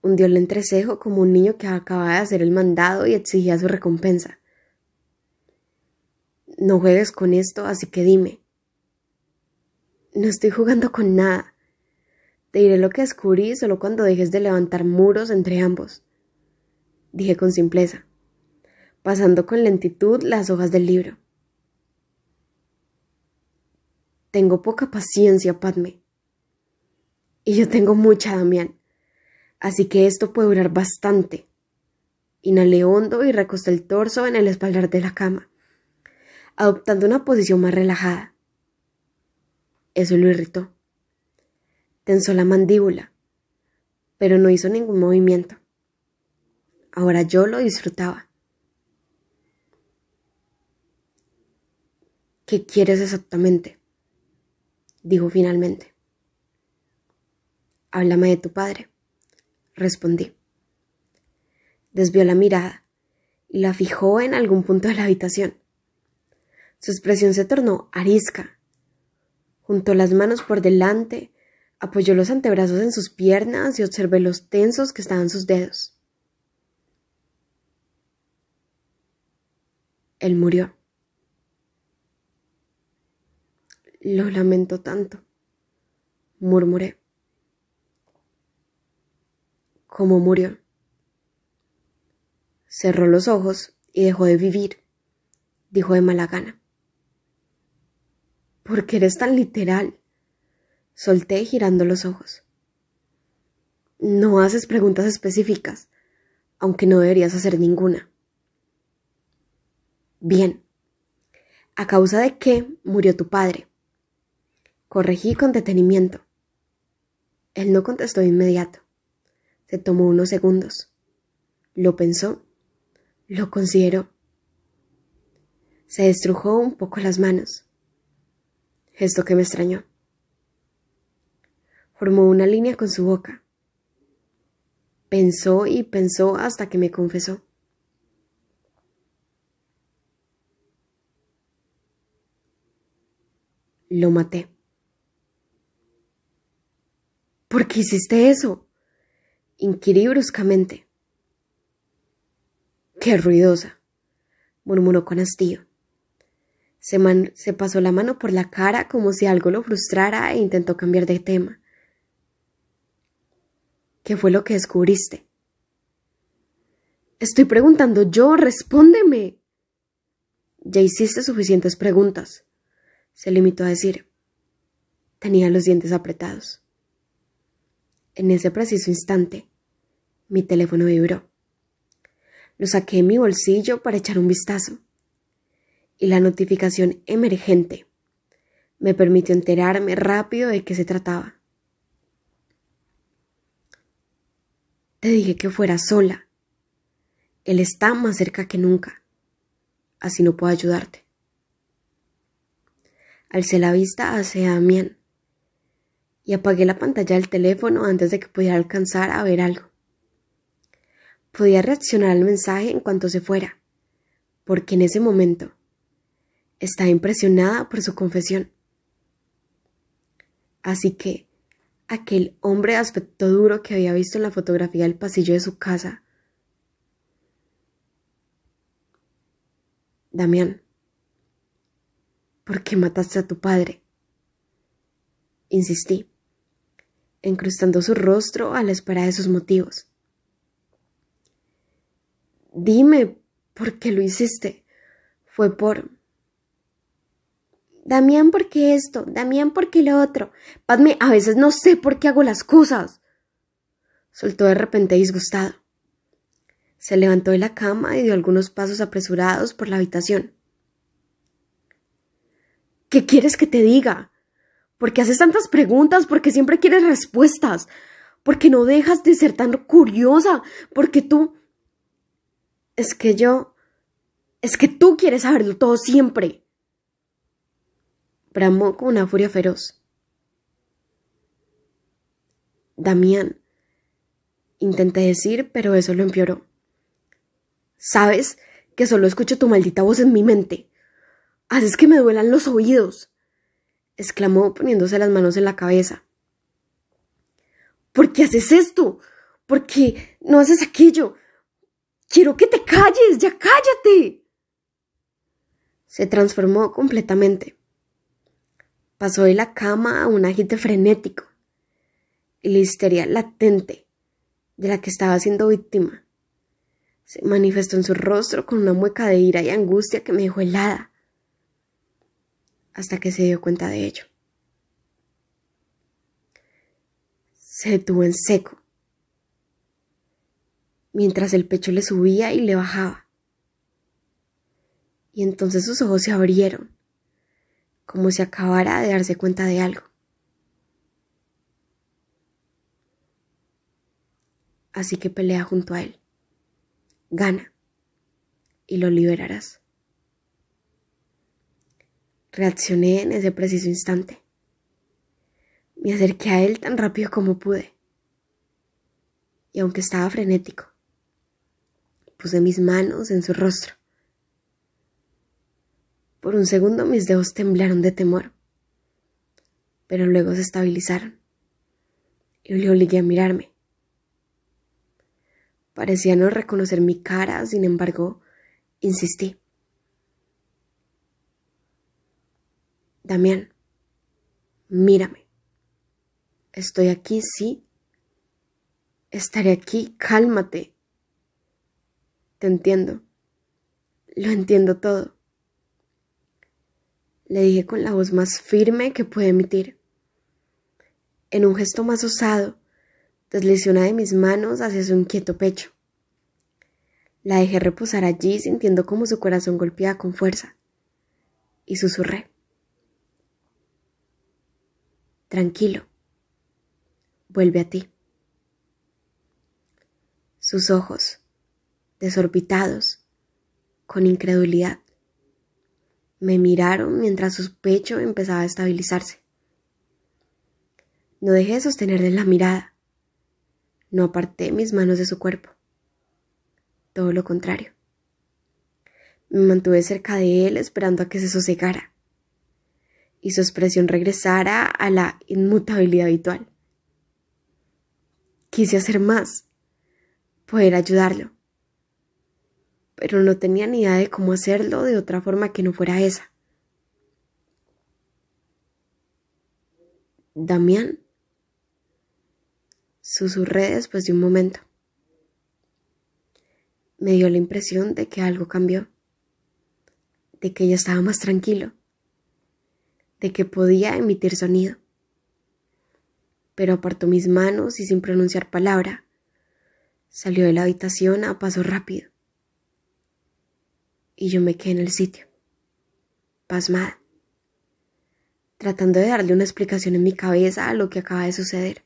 [SPEAKER 1] hundió el entrecejo como un niño que acababa de hacer el mandado y exigía su recompensa. No juegues con esto, así que dime. No estoy jugando con nada. Te diré lo que descubrí solo cuando dejes de levantar muros entre ambos, dije con simpleza, pasando con lentitud las hojas del libro. Tengo poca paciencia, Padme. Y yo tengo mucha, Damián así que esto puede durar bastante. Inhalé hondo y recosté el torso en el espaldar de la cama, adoptando una posición más relajada. Eso lo irritó. Tensó la mandíbula, pero no hizo ningún movimiento. Ahora yo lo disfrutaba. ¿Qué quieres exactamente? dijo finalmente. Háblame de tu padre respondí. Desvió la mirada y la fijó en algún punto de la habitación. Su expresión se tornó arisca. Juntó las manos por delante, apoyó los antebrazos en sus piernas y observé los tensos que estaban sus dedos. Él murió. Lo lamento tanto, murmuré cómo murió. Cerró los ojos y dejó de vivir, dijo de mala gana. ¿Por qué eres tan literal? Solté girando los ojos. No haces preguntas específicas, aunque no deberías hacer ninguna. Bien. ¿A causa de qué murió tu padre? Corregí con detenimiento. Él no contestó de inmediato. Se tomó unos segundos. Lo pensó. Lo consideró. Se estrujó un poco las manos. Gesto que me extrañó. Formó una línea con su boca. Pensó y pensó hasta que me confesó. Lo maté. ¿Por qué hiciste eso? inquirí bruscamente. Qué ruidosa, murmuró con hastío. Se, se pasó la mano por la cara como si algo lo frustrara e intentó cambiar de tema. ¿Qué fue lo que descubriste? Estoy preguntando yo, respóndeme. Ya hiciste suficientes preguntas, se limitó a decir. Tenía los dientes apretados. En ese preciso instante, mi teléfono vibró. Lo saqué de mi bolsillo para echar un vistazo. Y la notificación emergente me permitió enterarme rápido de qué se trataba. Te dije que fuera sola. Él está más cerca que nunca. Así no puedo ayudarte. Alcé la vista hacia Damián y apagué la pantalla del teléfono antes de que pudiera alcanzar a ver algo podía reaccionar al mensaje en cuanto se fuera, porque en ese momento estaba impresionada por su confesión. Así que aquel hombre de aspecto duro que había visto en la fotografía del pasillo de su casa, Damián, ¿por qué mataste a tu padre? Insistí, encrustando su rostro a la espera de sus motivos. Dime, ¿por qué lo hiciste? Fue por... Damián, ¿por qué esto? Damián, ¿por qué lo otro? Padme, a veces no sé por qué hago las cosas. Soltó de repente disgustado. Se levantó de la cama y dio algunos pasos apresurados por la habitación. ¿Qué quieres que te diga? ¿Por qué haces tantas preguntas? ¿Por qué siempre quieres respuestas? ¿Por qué no dejas de ser tan curiosa? ¿Por qué tú... Es que yo... Es que tú quieres saberlo todo siempre. Bramó con una furia feroz. Damián. Intenté decir, pero eso lo empeoró. Sabes que solo escucho tu maldita voz en mi mente. Haces que me duelan los oídos. exclamó poniéndose las manos en la cabeza. ¿Por qué haces esto? ¿Por qué no haces aquello? Quiero que te calles, ya cállate. Se transformó completamente. Pasó de la cama a un agite frenético y la histeria latente de la que estaba siendo víctima. Se manifestó en su rostro con una mueca de ira y angustia que me dejó helada hasta que se dio cuenta de ello. Se detuvo en seco mientras el pecho le subía y le bajaba. Y entonces sus ojos se abrieron, como si acabara de darse cuenta de algo. Así que pelea junto a él. Gana. Y lo liberarás. Reaccioné en ese preciso instante. Me acerqué a él tan rápido como pude. Y aunque estaba frenético, Puse mis manos en su rostro. Por un segundo mis dedos temblaron de temor, pero luego se estabilizaron y le obligué a mirarme. Parecía no reconocer mi cara, sin embargo, insistí. Damián, mírame. Estoy aquí, sí. Estaré aquí, cálmate. Te entiendo. Lo entiendo todo. Le dije con la voz más firme que pude emitir. En un gesto más osado, deslicé una de mis manos hacia su inquieto pecho. La dejé reposar allí sintiendo como su corazón golpeaba con fuerza. Y susurré. Tranquilo. Vuelve a ti. Sus ojos desorbitados, con incredulidad. Me miraron mientras su pecho empezaba a estabilizarse. No dejé de sostenerle la mirada. No aparté mis manos de su cuerpo. Todo lo contrario. Me mantuve cerca de él esperando a que se sosegara y su expresión regresara a la inmutabilidad habitual. Quise hacer más, poder ayudarlo, pero no tenía ni idea de cómo hacerlo de otra forma que no fuera esa. Damián, susurré después de un momento. Me dio la impresión de que algo cambió, de que ya estaba más tranquilo, de que podía emitir sonido. Pero apartó mis manos y sin pronunciar palabra, salió de la habitación a paso rápido y yo me quedé en el sitio, pasmada, tratando de darle una explicación en mi cabeza a lo que acaba de suceder.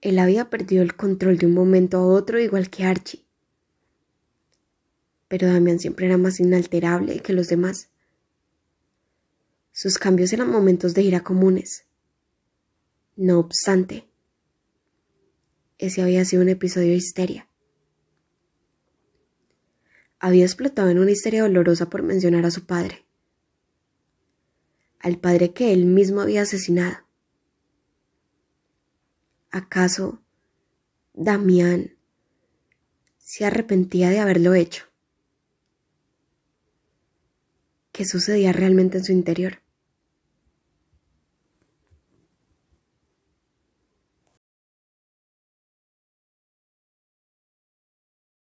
[SPEAKER 1] Él había perdido el control de un momento a otro igual que Archie. Pero Damián siempre era más inalterable que los demás. Sus cambios eran momentos de ira comunes. No obstante, ese había sido un episodio de histeria había explotado en una histeria dolorosa por mencionar a su padre, al padre que él mismo había asesinado. ¿Acaso Damián se arrepentía de haberlo hecho? ¿Qué sucedía realmente en su interior?